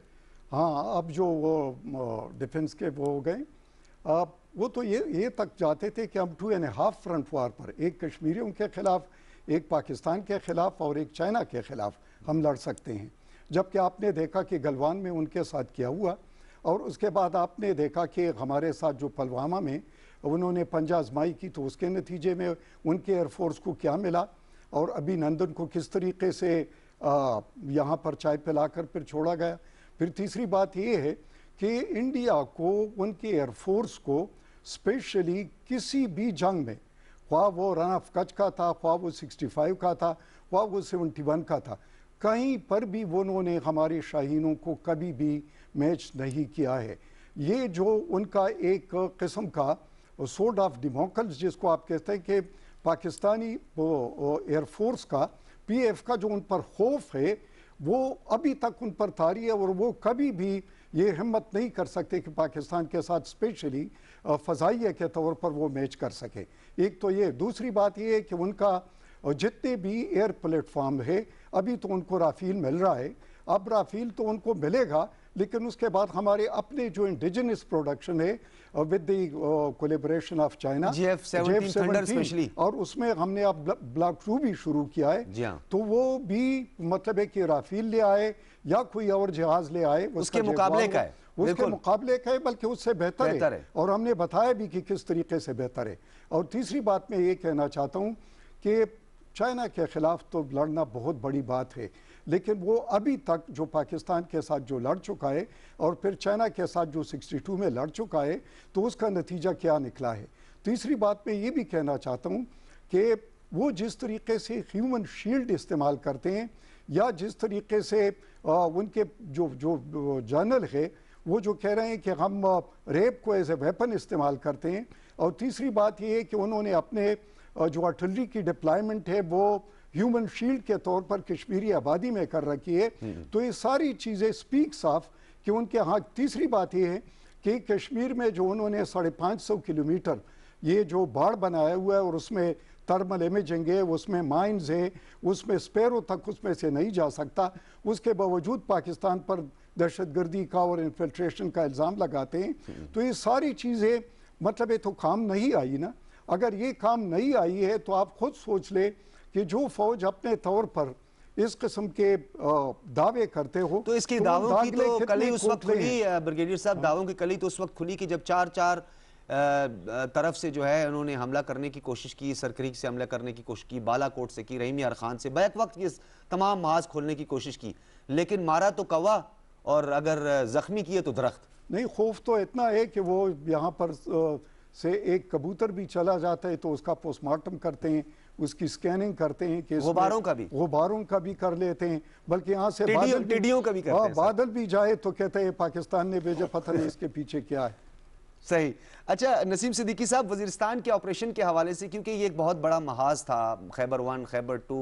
हाँ अब जो वो डिफेंस के वो हो गए अब वो तो ये ये तक जाते थे कि हम two and half front war पर एक कश्मीरियों के खिलाफ एक पाकिस्तान के खिलाफ और एक चाइना के खिलाफ हम लड़ सकते हैं जबकि आपने देखा कि गलवान में उनके साथ क्या हुआ और उसके बाद आपने देखा कि हमारे साथ जो पलवामा में उन्होंने आजमाई की तो उसके नतीजे में उनके एयरफोर्स को क्या मिला और अभी नंदन को किस तरीके से यहाँ पर चाय पिलाकर फिर छोड़ा गया फिर तीसरी बात ये है कि इंडिया को उनके एयरफोर्स को स्पेशली किसी भी जंग में ख्वा वो रन ऑफ कच का था ख्वा वो 65 का था ख्वा वो 71 का था कहीं पर भी उन्होंने हमारे शाहीनों को कभी भी मैच नहीं किया है ये जो उनका एक किस्म का सोर्ड ऑफ डिमोकल्स जिसको आप कहते हैं कि पाकिस्तानी एयरफोर्स का पीएफ का जो उन पर खौफ है वो अभी तक उन पर तारी है और वो कभी भी ये हिम्मत नहीं कर सकते कि पाकिस्तान के साथ स्पेशली फ़जाइया के तौर पर वो मैच कर सके एक तो ये दूसरी बात ये है कि उनका जितने भी एयर प्लेटफॉर्म है अभी तो उनको राफील मिल रहा है अब राफील तो उनको मिलेगा लेकिन उसके बाद हमारे अपने जो इंडिजिनस प्रोडक्शन है विद दी ऑफ चाइना और उसमें हमने अब ब्लॉक टू भी शुरू किया है हाँ। तो वो भी मतलब है कि राफेल ले आए या कोई और जहाज ले आए उसके मुकाबले का है उसके मुकाबले का है बल्कि उससे बेहतर, बेहतर है।, है और हमने बताया भी कि किस तरीके से बेहतर है और तीसरी बात मैं ये कहना चाहता हूँ कि चाइना के खिलाफ तो लड़ना बहुत बड़ी बात है लेकिन वो अभी तक जो पाकिस्तान के साथ जो लड़ चुका है और फिर चाइना के साथ जो 62 में लड़ चुका है तो उसका नतीजा क्या निकला है तीसरी बात मैं ये भी कहना चाहता हूँ कि वो जिस तरीके से ह्यूमन शील्ड इस्तेमाल करते हैं या जिस तरीके से आ, उनके जो जो जर्नल है वो जो कह रहे हैं कि हम रेप को एज ए वेपन इस्तेमाल करते हैं और तीसरी बात ये है कि उन्होंने अपने जो आर्टिलरी की डिप्लॉयमेंट है वो ह्यूमन शील्ड के तौर पर कश्मीरी आबादी में कर रखी है हम्म। तो ये सारी चीज़ें स्पीक साफ कि उनके हाँ तीसरी बात यह है कि कश्मीर में जो उन्होंने साढ़े पाँच सौ किलोमीटर ये जो बाढ़ बनाया हुआ है और उसमें थर्मल इमेजिंग है उसमें माइंस है उसमें स्पेरो तक उसमें से नहीं जा सकता उसके बावजूद पाकिस्तान पर दहशतगर्दी का और इन्फिल्ट्रेशन का इल्ज़ाम लगाते हैं हम्म। तो ये सारी चीज़ें मतलब ये तो काम नहीं आई ना अगर ये काम नहीं आई है तो आप खुद सोच ले कि जो फौज अपने तौर पर इस किस्म के दावे करते हो तो इसके तो दावों की तो कली उस वक्त खुली ब्रिगेडियर साहब हाँ। दावों की कली तो उस वक्त खुली कि जब चार चार तरफ से जो है उन्होंने हमला करने की कोशिश की सरकरीक से हमला करने की कोशिश की बालाकोट से की रहीम यार खान से बैक वक्त ये तमाम महाज खोलने की कोशिश की लेकिन मारा तो कवा और अगर जख्मी किए तो दरख्त नहीं खौफ तो इतना है कि वो यहाँ पर से एक कबूतर भी चला जाता है तो उसका पोस्टमार्टम करते हैं उसकी स्कैनिंग करते हैं केस गुबारों का भी गुबारों का भी कर लेते हैं बल्कि यहाँ से टिडियों, टिडियों का भी करते हैं हाँ, बादल भी जाए तो कहते हैं पाकिस्तान ने पता पत्थर इसके पीछे क्या है सही अच्छा नसीम सिद्दीकी साहब वजीरस्तान के ऑपरेशन के हवाले से क्योंकि ये एक बहुत बड़ा महाज था Khyber one Khyber two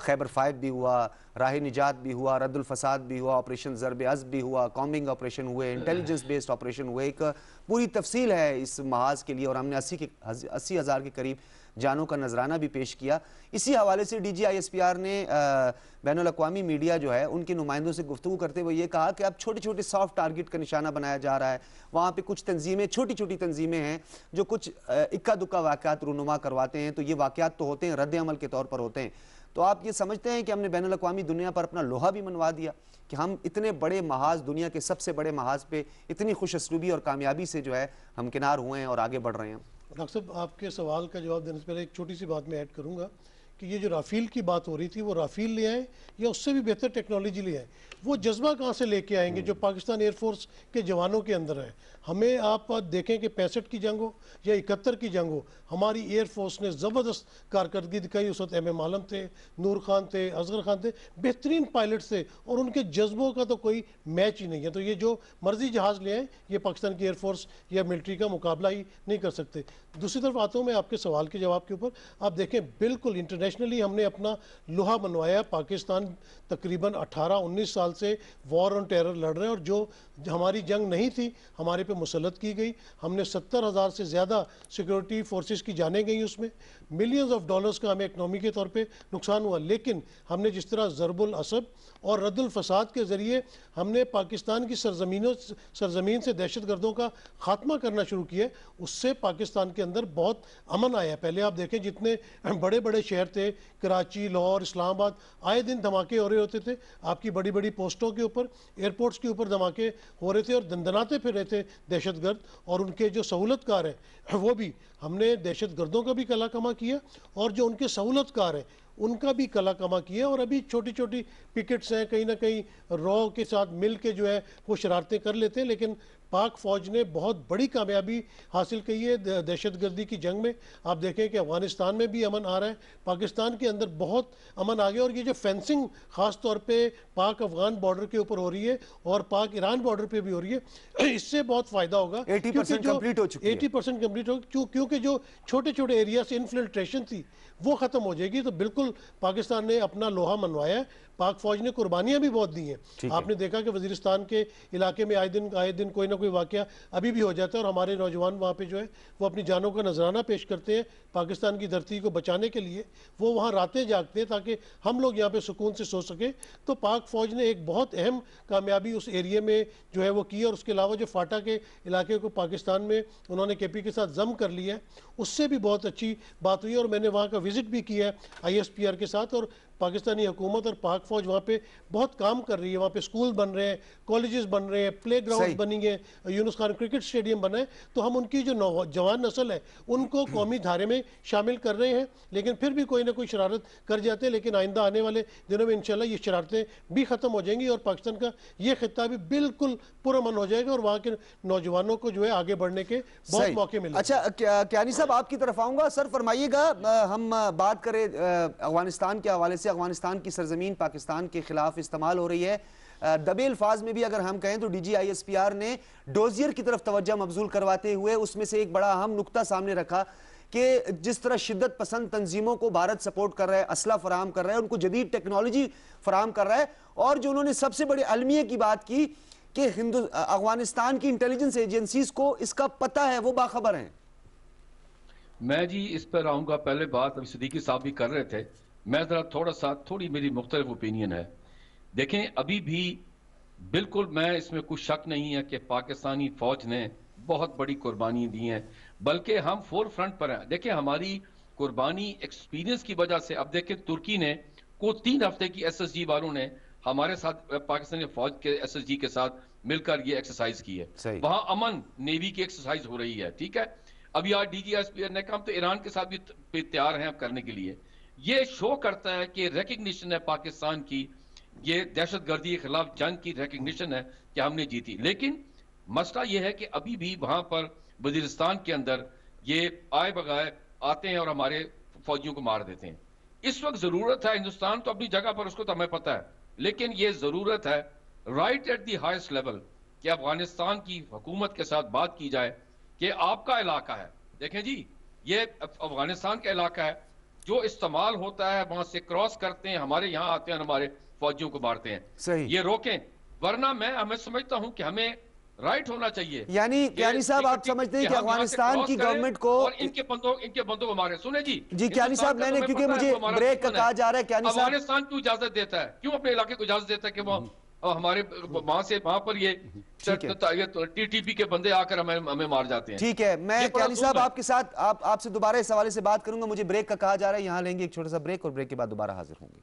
Khyber five भी हुआ राह निजात भी हुआ रद्दुलफसाद भी हुआ ऑपरेशन ज़रब अज़ भी हुआ कॉम्बिंग ऑपरेशन हुए इंटेलिजेंस बेस्ड ऑपरेशन हुए एक पूरी तफसील है इस महाज के लिए और हमने अस्सी के अस्सी हज़ार के करीब जानों का नजराना भी पेश किया इसी हवाले से D G I S P R ने बैन अवी मीडिया जो है उनके नुमाइंदों से गुफ्तु करते हुए ये कहा कि अब छोटे छोटे सॉफ्ट टारगेट का निशाना बनाया जा रहा है वहाँ पर कुछ तंजीमें छोटी छोटी तंजीमें हैं जो कुछ इक्का दुक्का वाक़ात रूनुमा करवाते हैं तो ये वाक़ात तो होते हैं रद्द अमल के तौर पर होते हैं तो आप ये समझते हैं कि हमने बैन अवी दुनिया पर अपना लोहा भी मनवा दिया कि हम इतने बड़े महाज दुनिया के सबसे बड़े महाज पे इतनी खुश असलूबी और कामयाबी से जो है हम किनार हुए हैं और आगे बढ़ रहे हैं डॉक्टर साहब आपके सवाल का जवाब देने से पहले एक छोटी सी बात मैं ऐड करूँगा कि ये जो राफ़ील की बात हो रही थी वो राफ़ील ले आए या उससे भी बेहतर टेक्नोलॉजी ले आए वो जज्बा कहाँ से लेके आएंगे जो पाकिस्तान एयरफोर्स के जवानों के अंदर है हमें आप देखें कि पैंसठ की जंग हो या इकहत्तर की जंग हो हमारी एयरफोर्स ने ज़बरदस्त कारकर्दगी दिखाई उस वक्त एम एम आलम थे नूर खान थे असगर खान थे बेहतरीन पायलट थे और उनके जज्बों का तो कोई मैच ही नहीं है तो ये जो मर्जी जहाज़ ले आए ये पाकिस्तान की एयरफोर्स या मिलिट्री का मुकाबला ही नहीं कर सकते दूसरी तरफ आता हूँ मैं आपके सवाल के जवाब के ऊपर आप देखें बिल्कुल इंटरनेशनली हमने अपना लोहा बनवाया पाकिस्तान तकरीबन अठारह उन्नीस साल से वॉर ऑन टेरर लड़ रहे हैं और जो हमारी जंग नहीं थी हमारे पे मुसलत की गई हमने सत्तर हज़ार से ज़्यादा सिक्योरिटी फोर्सेस की जाने गई उसमें मिलियंस ऑफ डॉलर्स का हमें इकनॉमी के तौर पे नुकसान हुआ लेकिन हमने जिस तरह ज़रबुल असब और रद्दुल फसाद के ज़रिए हमने पाकिस्तान की सरजमीनों सरजमीन से दहशत गर्दों का खात्मा करना शुरू किया उससे पाकिस्तान के अंदर बहुत अमन आया पहले आप देखें जितने बड़े बड़े शहर थे कराची लाहौर इस्लामाबाद आए दिन धमाके हो रहे होते थे आपकी बड़ी बड़ी पोस्टों के ऊपर एयरपोर्ट्स के ऊपर धमाके हो रहे थे और दंदनाते फिर रहे थे दहशतगर्द और उनके जो सहूलतकार हैं वो भी हमने दहशतगर्दों का भी कला कमा किया और जो उनके सहूलतकार हैं उनका भी कला कमा किया और अभी छोटी छोटी पिकेट्स हैं कहीं ना कहीं रॉ के साथ मिल के जो है वो शरारतें कर लेते हैं लेकिन पाक फौज ने बहुत बड़ी कामयाबी हासिल की है दहशत गर्दी की जंग में आप देखें कि अफगानिस्तान में भी अमन आ रहा है पाकिस्तान के अंदर बहुत अमन आ गया और ये जो फेंसिंग ख़ास तौर पर पाक अफगान बॉर्डर के ऊपर हो रही है और पाक ईरान बॉर्डर पर भी हो रही है इससे बहुत फ़ायदा होगा एटी परसेंट कम्प्लीट हो चुकी एटी परसेंट कम्प्लीट हो क्योंकि जो छोटे छोटे एरिया से इनफिल्ट्रेशन थी वो ख़त्म हो जाएगी तो बिल्कुल पाकिस्तान ने अपना लोहा मनवाया है पाक फौज ने कुर्बानियाँ भी बहुत दी हैं आपने देखा कि वजीरस्तान के इलाके में आए दिन आए दिन कोई ना कोई वाक़ अभी भी हो जाता है और हमारे नौजवान वहाँ पर जो है वो अपनी जानों का नजराना पेश करते हैं पाकिस्तान की धरती को बचाने के लिए वो वहाँ रातें जागते हैं ताकि हम लोग यहाँ पर सुकून से सो सकें तो पाक फौज ने एक बहुत अहम कामयाबी उस एरिए में जो है वो की और उसके अलावा जो फाटा के इलाके को पाकिस्तान में उन्होंने के पी के साथ जम कर लिया है उससे भी बहुत अच्छी बात हुई और मैंने वहाँ का विजिट भी की है आईएसपीआर के साथ और पाकिस्तानी हुकूमत और पाक फौज वहाँ पे बहुत काम कर रही है वहाँ पे स्कूल बन रहे हैं कॉलेजेस बन रहे हैं प्ले ग्राउंड है यूनुस खान क्रिकेट स्टेडियम बनाए तो हम उनकी जो जवान नस्ल है उनको कौमी धारे में शामिल कर रहे हैं लेकिन फिर भी कोई ना कोई शरारत कर जाते हैं लेकिन आइंदा आने वाले दिनों में इनशाला ये शरारतें भी ख़त्म हो जाएंगी और पाकिस्तान का ये खिता भी बिल्कुल पुरमन हो जाएगा और वहाँ के नौजवानों को जो है आगे बढ़ने के बहुत मौके मिले अच्छा क्या, क्या साहब आपकी तरफ आऊँगा सर फरमाइएगा हम बात करें अफगानिस्तान के हवाले से अफगानिस्तान की सरजमीन पाकिस्तान के खिलाफ इस्तेमाल हो रही है दबे अल्फाज में भी अगर हम कहें तो D G I S P R ने डोजियर की तरफ तोज्जा मबजूल करवाते हुए उसमें से एक बड़ा अहम नुकता सामने रखा कि जिस तरह शिद्दत पसंद तंजीमों को भारत सपोर्ट कर रहा है असला फराम कर रहा है उनको जदीद टेक्नोलॉजी फराम कर रहा है और जो उन्होंने सबसे बड़े अलमिए की बात की कि हिंदू अफगानिस्तान की इंटेलिजेंस एजेंसीज को इसका पता है वो बाखबर हैं मैं जी इस पर आऊंगा पहले बात अभी सदीकी साहब भी कर रहे थे मैं ज़रा थोड़ा सा थोड़ी मेरी मुख्तलिफ ओपिनियन है देखें अभी भी बिल्कुल मैं इसमें कुछ शक नहीं है कि पाकिस्तानी फ़ौज ने बहुत बड़ी कुर्बानी दी है बल्कि हम फोर फ्रंट पर हैं देखें हमारी कुर्बानी एक्सपीरियंस की वजह से अब देखें तुर्की ने को तीन हफ्ते की एस एस जी वालों ने हमारे साथ पाकिस्तानी फौज के एस एस जी के साथ मिलकर ये एक्सरसाइज की है वहां अमन नेवी की एक्सरसाइज हो रही है ठीक है अभी आज डी जी एस पी ने कहा तो ईरान के साथ भी तैयार हैं अब करने के लिए ये शो करता है कि रिकग्निशन है पाकिस्तान की ये दहशत गर्दी के खिलाफ जंग की रिकग्निशन है कि हमने जीती लेकिन मसला ये है कि अभी भी वहां पर वजीरस्तान के अंदर ये आए बगाए आते हैं और हमारे फौजियों को मार देते हैं इस वक्त ज़रूरत है हिंदुस्तान तो अपनी जगह पर उसको तो हमें पता है लेकिन ये ज़रूरत है right at the highest level कि अफगानिस्तान की हुकूमत के साथ बात की जाए कि आपका इलाका है देखें जी ये अफगानिस्तान का इलाका है जो इस्तेमाल होता है वहां से क्रॉस करते हैं हमारे यहाँ आते हैं हमारे फौजियों को मारते हैं सही ये रोकें वरना मैं हमें समझता हूँ कि हमें राइट होना चाहिए यानी यानी साहब आप समझते हैं कि अफगानिस्तान की गवर्नमेंट को और इनके बंदों इनके बंदों को मारे सुने जी जी क्यानी साहब मैंने क्योंकि मुझे ब्रेक का कहा जा रहा है अफगानिस्तान क्यों इजाजत देता है क्यों अपने इलाके को इजाजत देता है कि वो हम्म। और हमारे वहां से वहां पर ये टीटीपी हम्म, हम्म। तो तो के बंदे आकर हमें हमें मार जाते हैं ठीक है मैं क्या साहब आपके साथ आप आपसे दोबारा इस हवाले से बात करूंगा मुझे ब्रेक का कहा जा रहा है यहाँ लेंगे एक छोटा सा ब्रेक और ब्रेक के बाद दोबारा हाजिर होंगे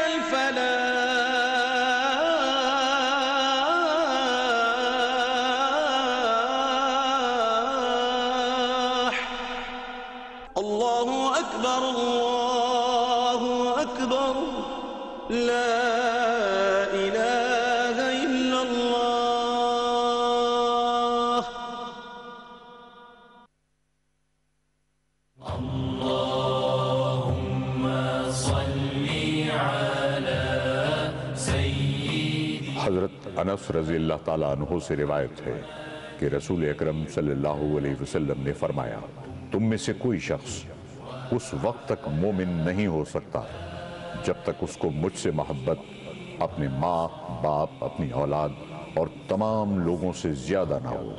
अनस रजी अल्लाह से रिवायत है कि रसूल अक्रम सल्लाम ने फरमाया तुम में से कोई शख्स उस वक्त तक मोमिन नहीं हो सकता जब तक उसको मुझसे मोहब्बत अपने माँ बाप अपनी औलाद और तमाम लोगों से ज़्यादा ना हो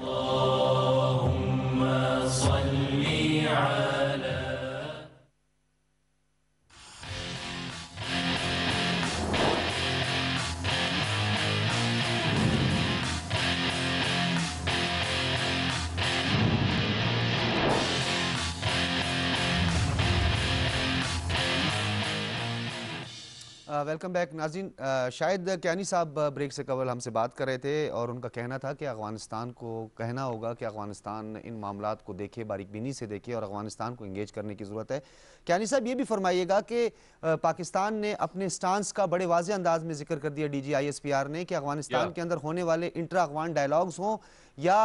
वेलकम बैक नाजिन शायद क्यानी साहब ब्रेक से कबल हमसे बात कर रहे थे और उनका कहना था कि अफगानिस्तान को कहना होगा कि अफगानिस्तान इन मामला को देखे बारीकबीनी से देखे और अफगानिस्तान को इंगेज करने की ज़रूरत है क्यानी साहब ये भी फरमाइएगा कि पाकिस्तान ने अपने स्टांस का बड़े वाज अंदाज में जिक्र कर दिया D G I S P R ने कि अफगानिस्तान के अंदर होने वाले इंटरा अफगान डायलॉग्स हों या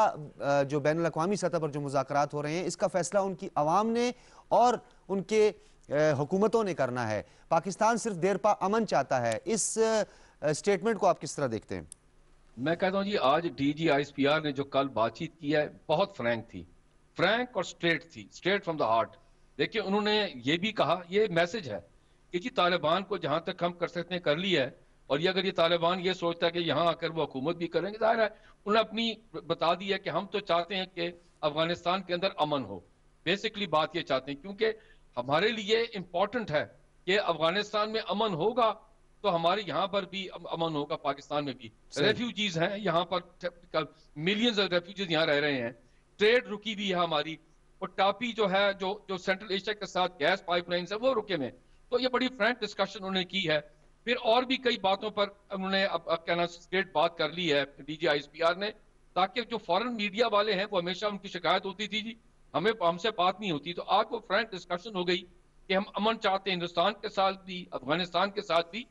जो बैन अवी सतह पर जो मुजाकर हो रहे हैं इसका फैसला उनकी आवाम ने और उनके हुकूमतों ने करना है पाकिस्तान सिर्फ देर पा अमन चाहता है इस स्टेटमेंट को आप किस तरह देखते हैं मैं कहता हूं जी आज डीजी आईएसपीआर ने जो कल बातचीत की है बहुत फ्रैंक थी फ्रैंक और स्ट्रेट थी स्ट्रेट फ्रॉम द हार्ट देखिए उन्होंने ये भी कहा ये मैसेज है कि जी तालिबान को जहां तक हम कर सकते हैं कर लिया है और ये अगर ये तालिबान ये सोचता है कि यहाँ आकर वो हुकूमत भी करेंगे जाहिर है उन्होंने अपनी बता दी है कि हम तो चाहते हैं कि अफगानिस्तान के अंदर अमन हो बेसिकली बात ये चाहते हैं क्योंकि हमारे लिए इम्पोर्टेंट है कि अफगानिस्तान में अमन होगा तो हमारे यहाँ पर भी अमन होगा पाकिस्तान में भी रेफ्यूजीज हैं यहाँ पर मिलियंस ऑफ रेफ्यूजीज यहाँ रह रहे हैं ट्रेड रुकी हुई है हमारी और टापी जो है जो जो सेंट्रल एशिया के साथ गैस पाइपलाइन है वो रुके हुए तो ये बड़ी फ्रैंक डिस्कशन उन्होंने की है फिर और भी कई बातों पर उन्होंने अब, अब कहना स्ट्रेट बात कर ली है डीजीआईएसपीआर ने ताकि जो फॉरेन मीडिया वाले हैं वो हमेशा उनकी शिकायत होती थी जी हमें हमसे बात नहीं होती तो आज वो फ्रैंक डिस्कशन हो गई कि हम अमन चाहते हैं हिंदुस्तान के साथ भी अफगानिस्तान के साथ भी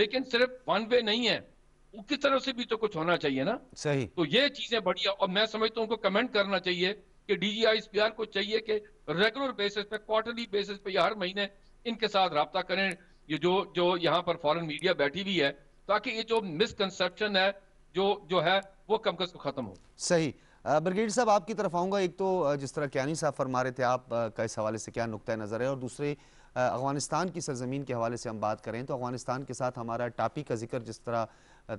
लेकिन सिर्फ वन वे नहीं है उसकी तरफ से भी तो कुछ होना चाहिए ना सही तो ये चीजें बढ़िया और मैं समझता हूँ उनको कमेंट करना चाहिए कि डीजीआईएसपीआर को चाहिए कि रेगुलर बेसिस पे क्वार्टरली बेसिस पे हर महीने इनके साथ रबता करें ये जो जो यहाँ पर फॉरन मीडिया बैठी हुई है ताकि ये जो मिसकनसेप्शन है जो जो है वो कम खत्म हो सही ब्रिगेड साहब आपकी तरफ आऊँगा एक तो जिस तरह क्यानी साहब फरमा रहे थे आप का इस हवाले से क्या नुकतः नज़र है और दूसरे अफगानिस्तान की सरजमीन के हवाले से हम बात करें तो अफगानिस्तान के साथ हमारा टापी का जिक्र जिस तरह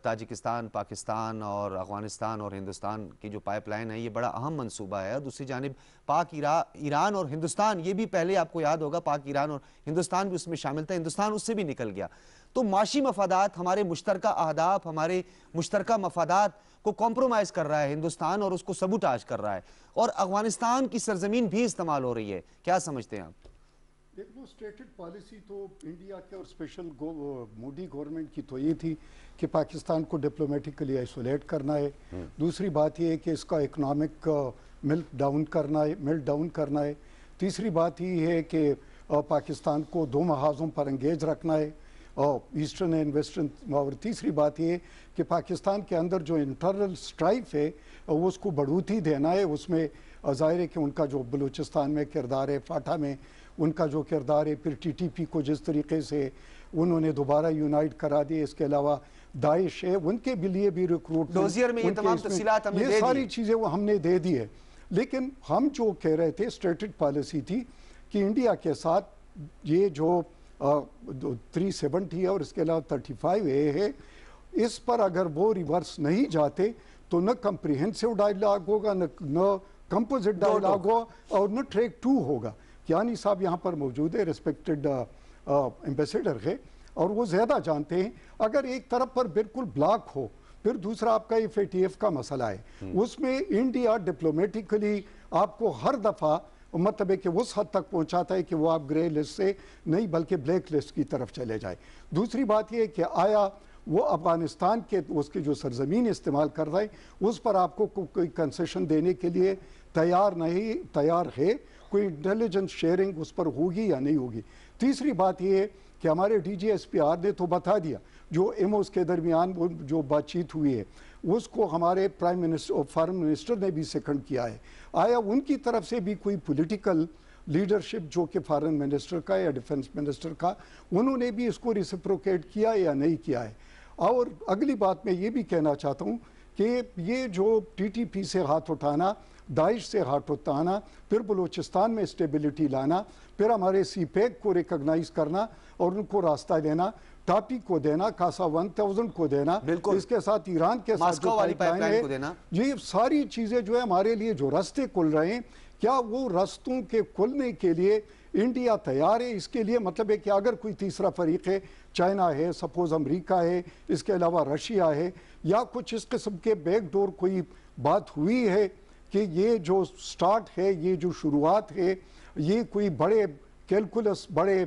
ताजिकिस्तान पाकिस्तान और अफगानिस्तान और हिंदुस्तान की जो पाइपलाइन है ये बड़ा अहम मनसूबा है और दूसरी जानब पाक इरा ईरान और हिंदुस्तान ये भी पहले आपको याद होगा पाक ईरान और हिंदुस्तान भी उसमें शामिल था हिंदुस्तान उससे भी निकल गया तो माशी मफादात हमारे मुश्तरक अहदाफ हमारे मुश्तरक मफादात को कॉम्प्रोमाइज़ कर रहा है हिंदुस्तान और उसको आज कर रहा है और अफगानिस्तान की सरजमीन भी इस्तेमाल हो रही है क्या समझते हैं आप देखो स्टेटेड पॉलिसी तो इंडिया के और स्पेशल गो, मोदी गवर्नमेंट की तो ये थी कि पाकिस्तान को डिप्लोमेटिकली आइसोलेट करना है हम्म। दूसरी बात ये है कि इसका इकोनॉमिक मिल्क डाउन करना है मिल्क डाउन करना है तीसरी बात ये है कि uh, पाकिस्तान को दो महाजों पर इंगेज रखना है और ईस्टर्न एंड वेस्टर्न और तीसरी बात ये कि पाकिस्तान के अंदर जो इंटरनल स्ट्राइफ है वो उसको बढ़ोती देना है उसमें ज़ाहिर है कि उनका जो बलूचिस्तान में किरदार है फाटा में उनका जो किरदार है फिर टी टी पी को जिस तरीके से उन्होंने दोबारा यूनाइट करा दिए इसके अलावा दाइश है उनके भी लिए भी रिक्रूट ये, सारी चीज़ें वो हमने दे दी है लेकिन हम जो कह रहे थे स्टेटेड पॉलिसी थी कि इंडिया के साथ ये जो थ्री सेवेंटी है और इसके अलावा थर्टी फाइव ए है इस पर अगर वो रिवर्स नहीं जाते तो न कम्प्रीहेंसिव डायलॉग होगा न न कंपोजिट डायलॉग होगा और न ट्रैक टू होगा यानी साहब यहाँ पर मौजूद है रिस्पेक्टेड एम्बेसडर है और वो ज़्यादा जानते हैं अगर एक तरफ पर बिल्कुल ब्लॉक हो फिर दूसरा आपका एफ ए टी एफ का मसला है हम्म। उसमें इंडिया डिप्लोमेटिकली आपको हर दफ़ा उम्मत तबे के उस हद तक पहुँचाता है कि वह आप ग्रे लिस्ट से नहीं बल्कि ब्लैक लिस्ट की तरफ चले जाए दूसरी बात यह कि आया वो अफ़गानिस्तान के उसकी जो सरजमीन इस्तेमाल कर रहे हैं उस पर आपको को, कोई कंसेशन देने के लिए तैयार नहीं तैयार है कोई इंटेलिजेंस शेयरिंग उस पर होगी या नहीं होगी तीसरी बात यह है कि हमारे D G S P R ने तो बता दिया जो एम ओस के दरमियान वो जो बातचीत हुई है उसको हमारे प्राइम मिनिस्टर फॉरन मिनिस्टर ने भी सेकंड किया है आया उनकी तरफ से भी कोई पॉलिटिकल लीडरशिप जो कि फॉरेन मिनिस्टर का या डिफेंस मिनिस्टर का उन्होंने भी इसको रिसप्रोकेट किया या नहीं किया है और अगली बात मैं ये भी कहना चाहता हूँ कि ये जो टीटीपी से हाथ उठाना दाइश से हाथ उठाना फिर बलूचिस्तान में स्टेबिलिटी लाना फिर हमारे सी पैक e को रिकगनाइज करना और उनको रास्ता देना टापी को देना कासा वन थाउजेंड को देना बिल्कुल इसके साथ ईरान के साथ वाली को देना ये सारी चीज़ें जो है हमारे लिए जो रास्ते खुल रहे हैं क्या वो रास्तों के खुलने के लिए इंडिया तैयार है इसके लिए मतलब है कि अगर कोई तीसरा फरीक है चाइना है सपोज़ अमेरिका है इसके अलावा रशिया है या कुछ इस किस्म के बैकडोर कोई बात हुई है कि ये जो स्टार्ट है ये जो शुरुआत है ये कोई बड़े कैलकुलस बड़े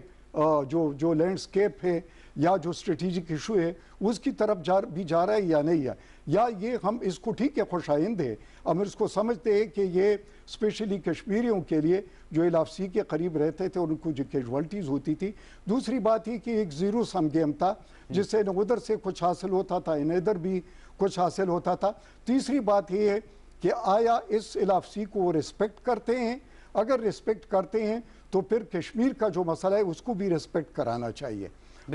जो जो लैंडस्केप है या जो स्ट्रेटिजिक इशू है उसकी तरफ जा भी जा रहा है या नहीं है या ये हम इसको ठीक है खुशाइंद है हम इसको समझते हैं कि ये स्पेशली कश्मीरियों के लिए जो इलाफसी के करीब रहते थे उनको जो कैजुअल्टीज़ होती थी दूसरी बात यह कि एक ज़ीरो सम गेम था जिससे न उधर से कुछ हासिल होता था इन इधर भी कुछ हासिल होता था तीसरी बात ये है कि आया इस इलाफसी को वो रिस्पेक्ट करते हैं अगर रिस्पेक्ट करते हैं तो फिर कश्मीर का जो मसला है उसको भी रिस्पेक्ट कराना चाहिए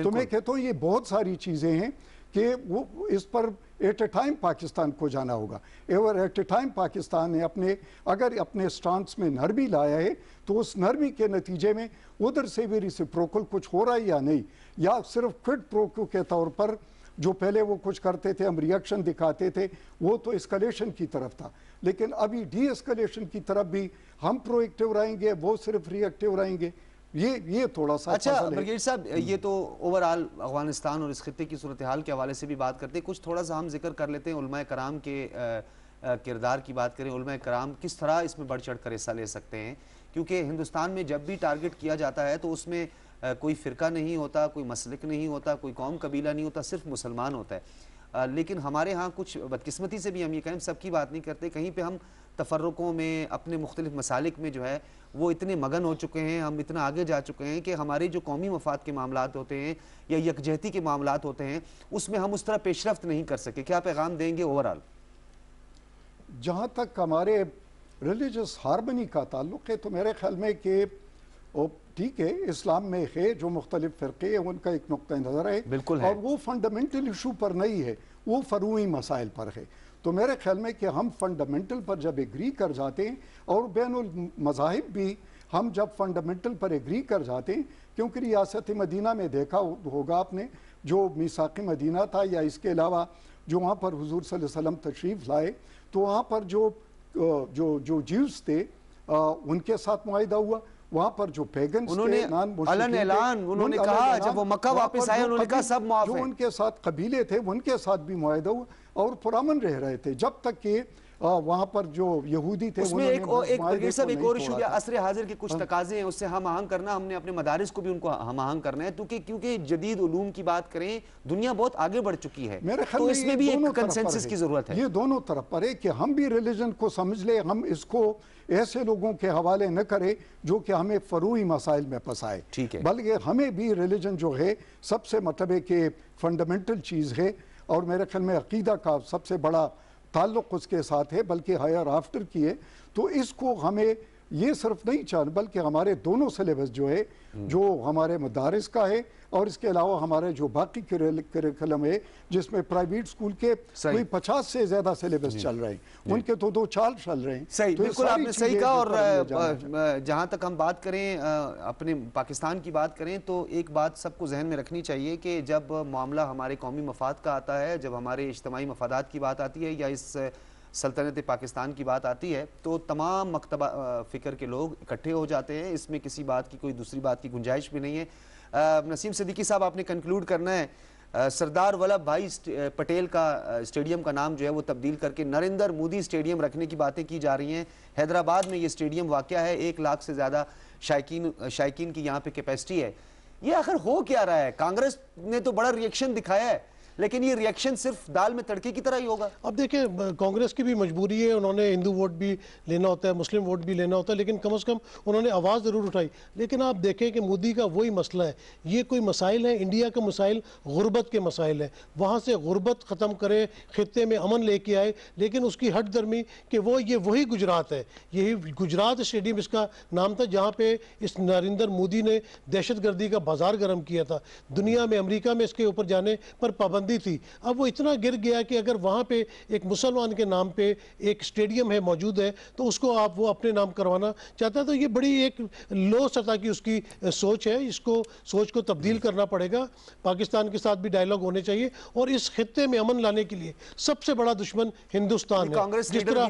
तो मैं कहता हूँ ये बहुत सारी चीज़ें हैं कि वो इस पर एट ए टाइम पाकिस्तान को जाना होगा ever at a time Pakistan ने अपने अगर अपने स्टांस में नरमी लाया है तो उस नरमी के नतीजे में उधर से भी रिसिप्रोकल कुछ हो रहा है या नहीं या सिर्फ क्विड प्रोक्यू के तौर पर जो पहले वो कुछ करते थे हम रिएक्शन दिखाते थे वो तो इसकलेशन की तरफ था लेकिन अभी डी एस्कलेशन की तरफ भी हम प्रोएक्टिव रहेंगे वो सिर्फ रिएक्टिव रहेंगे ये ये थोड़ा सा अच्छा ब्रिगेड साहब हम्म। ये तो ओवरऑल अफगानिस्तान और इस खत्े की सूरत हाल के हवाले से भी बात करते हैं कुछ थोड़ा सा हम जिक्र कर लेते हैं उलमा कराम के किरदार की बात करें उलमा कराम किस तरह इसमें बढ़ चढ़ कर हिस्सा ले सकते हैं क्योंकि हिंदुस्तान में जब भी टारगेट किया जाता है तो उसमें कोई फ़िरका नहीं होता कोई मसलक नहीं होता कोई कौम कबीला नहीं होता सिर्फ मुसलमान होता है लेकिन हमारे यहाँ कुछ बदकस्मती से भी हम ये कहें सबकी बात नहीं करते कहीं पर हम तफरकों में अपने मुख्तलिफ मसालिक में जो है वो इतने मगन हो चुके हैं हम इतना आगे जा चुके हैं कि हमारे जो कौमी मफाद के मामला होते हैं या यकजहती के मामला होते हैं उसमें हम उस तरह पेशरफ नहीं कर सके क्या पैगाम देंगे ओवरऑल जहाँ तक हमारे रिलीजस हारमनी का ताल्लुक है तो मेरे ख्याल में कि ठीक है इस्लाम में है जो मुख्तलिफ फ़िरके हैं उनका एक नुक़ नज़र है बिल्कुल है। और वो फंडामेंटल इशू पर नहीं है वो फरूई मसाइल पर है तो मेरे ख्याल में कि हम फंडामेंटल पर जब एग्री कर जाते हैं और बैन मज़ाहिब भी हम जब फंडामेंटल पर एग्री कर जाते हैं क्योंकि रियासत मदीना में देखा होगा आपने जो मिसाक मदीना था या इसके अलावा जो वहाँ पर हजूर वसम तशरीफ़ लाए तो वहाँ पर जो जो जो जीव्स थे उनके साथ माहा हुआ वहाँ पर जो पैगन उन्होंने ऐलान उन्होंने कहा जब वो मक्का वापस आए उन्होंने कहा सब जो उनके साथ कबीले थे उनके साथ भी माहा हुआ और पुरान रह रहे थे जब तक कि वहाँ पर जो यहूदी थे उसमें एक और एक बगीर साहब एक और इशू गया असर हाजिर के कुछ हाँ। तकाजे हैं उससे हम आहंग करना हमने अपने मदारस को भी उनको हम आहंग करना है क्योंकि क्योंकि जदीद उलूम की बात करें दुनिया बहुत आगे बढ़ चुकी है मेरे ख्याल तो इसमें भी एक कंसेंसस की ज़रूरत है ये दोनों तरफ पर है कि हम भी रिलीजन को समझ ले हम इसको ऐसे लोगों के हवाले न करें जो कि हमें फ़रूई मसाइल में फंसाए ठीक है बल्कि हमें भी रिलीजन जो है सबसे मतलब के फ़ंडामेंटल चीज़ है और मेरे ख्याल में अकीदा का सबसे बड़ा ताल्लुक़ उसके साथ है बल्कि हायर आफ्टर की है तो इसको हमें ये सिर्फ नहीं चाहते बल्कि हमारे दोनों सिलेबस जो है जो हमारे मदारस का है और इसके अलावा हमारे जो बाकी करिकुलम है जिसमें प्राइवेट स्कूल के कोई पचास से ज्यादा सिलेबस चल रहे हैं उनके तो दो चाल चल रहे हैं सही तो बिल्कुल आपने सही कहा और जहाँ तक हम बात करें अपने पाकिस्तान की बात करें तो एक बात सबको जहन में रखनी चाहिए कि जब मामला हमारे कौमी मफाद का आता है जब हमारे इज्तमी मफादात की बात आती है या इस सल्तनत पाकिस्तान की बात आती है तो तमाम मकतबा फ़िक्र के लोग इकट्ठे हो जाते हैं इसमें किसी बात की कोई दूसरी बात की गुंजाइश भी नहीं है नसीम सदीकी साहब आपने कंक्लूड करना है सरदार वल्लभ भाई पटेल का स्टेडियम का नाम जो है वो तब्दील करके नरेंद्र मोदी स्टेडियम रखने की बातें की जा रही हैं हैदराबाद में ये स्टेडियम वाक़ है एक लाख से ज़्यादा शायकीन शायकीन की यहाँ पे कैपेसिटी है ये आखिर हो क्या रहा है कांग्रेस ने तो बड़ा रिएक्शन दिखाया है लेकिन ये रिएक्शन सिर्फ दाल में तड़के की तरह ही होगा अब देखिए कांग्रेस की भी मजबूरी है उन्होंने हिंदू वोट भी लेना होता है मुस्लिम वोट भी लेना होता है लेकिन कम अज़ कम उन्होंने आवाज़ ज़रूर उठाई लेकिन आप देखें कि मोदी का वही मसला है ये कोई मसाइल है इंडिया के मसाइल गुरबत के मसाइल हैं वहाँ से ग़ुरबत ख़त्म करे ख़त्े में अमन लेके आए लेकिन उसकी हट दर्मी कि वो ये वही गुजरात है यही गुजरात स्टेडियम इसका नाम था जहाँ पे इस नरेंद्र मोदी ने दहशत गर्दी का बाजार गर्म किया था दुनिया में अमरीका में इसके ऊपर जाने पर पाबंदी आबादी थी अब वो इतना गिर गया कि अगर वहाँ पे एक मुसलमान के नाम पे एक स्टेडियम है मौजूद है तो उसको आप वो अपने नाम करवाना चाहता है तो ये बड़ी एक लो सतह की उसकी सोच है इसको सोच को तब्दील हम्म। करना पड़ेगा पाकिस्तान के साथ भी डायलॉग होने चाहिए और इस खत्े में अमन लाने के लिए सबसे बड़ा दुश्मन हिंदुस्तान कांग्रेस जिस तरह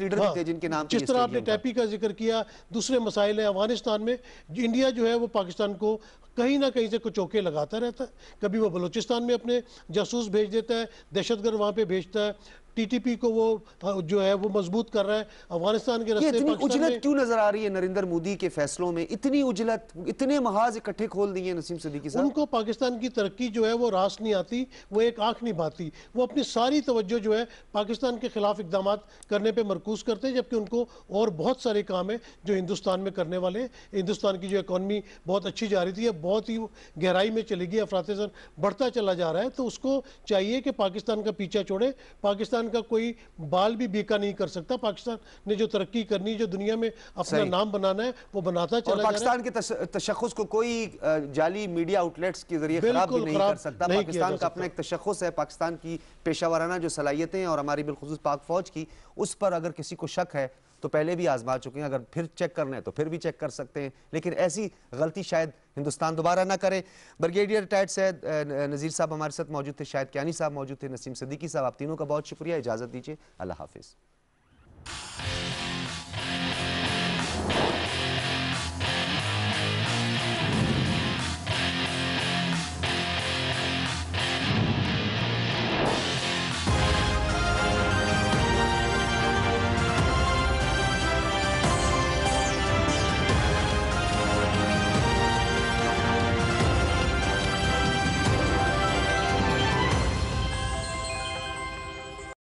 लीडर हाँ, थे जिनके नाम जिस तरह आपने टैपी का जिक्र किया दूसरे मसाइल हैं अफगानिस्तान में इंडिया जो है वो पाकिस्तान को कहीं ना कहीं से कुछ चौके लगाता रहता है कभी वो बलूचिस्तान में अपने जासूस भेज देता है दहशतगर्द वहाँ पर भेजता है टीटीपी को वो हाँ, जो है वो मजबूत कर रहा है अफगानिस्तान के रस्ते इतनी उजलत क्यों नजर आ रही है नरेंद्र मोदी के फैसलों में इतनी उजलत इतने महाज इकट्ठे खोल दिए नसीम सदीकी साहब उनको पाकिस्तान की तरक्की जो है वो रास नहीं आती वो एक आंख नहीं भाती वो अपनी सारी तवज्जो जो है पाकिस्तान के खिलाफ इकदाम करने पर मरकूज करते हैं जबकि उनको और बहुत सारे काम है जो हिंदुस्तान में करने वाले हिंदुस्तान की जो इकॉनमी बहुत अच्छी जा रही थी बहुत ही गहराई में चलेगी गई बढ़ता चला जा रहा है तो उसको चाहिए कि पाकिस्तान का पीछा छोड़े पाकिस्तान पाकिस्तान का कोई बाल भी बीका नहीं कर सकता पाकिस्तान ने जो तरक्की करनी जो दुनिया में अपना नाम बनाना है वो बनाता चला पाकिस्तान के तशखस को कोई जाली मीडिया आउटलेट्स के जरिए खराब भी नहीं कर सकता पाकिस्तान का अपना एक तशखस है पाकिस्तान की पेशावराना जो सलाहियतें और हमारी बिलखसूस पाक फौज की उस पर अगर किसी को शक है तो पहले भी आजमा चुके हैं अगर फिर चेक करना है तो फिर भी चेक कर सकते हैं लेकिन ऐसी गलती शायद हिंदुस्तान दोबारा ना करे ब्रिगेडियर रिटायर्ड सैद नज़ीर साहब हमारे साथ मौजूद थे शायद क्यानी साहब मौजूद थे नसीम सदीकी साहब आप तीनों का बहुत शुक्रिया इजाज़त दीजिए अल्लाह हाफिज़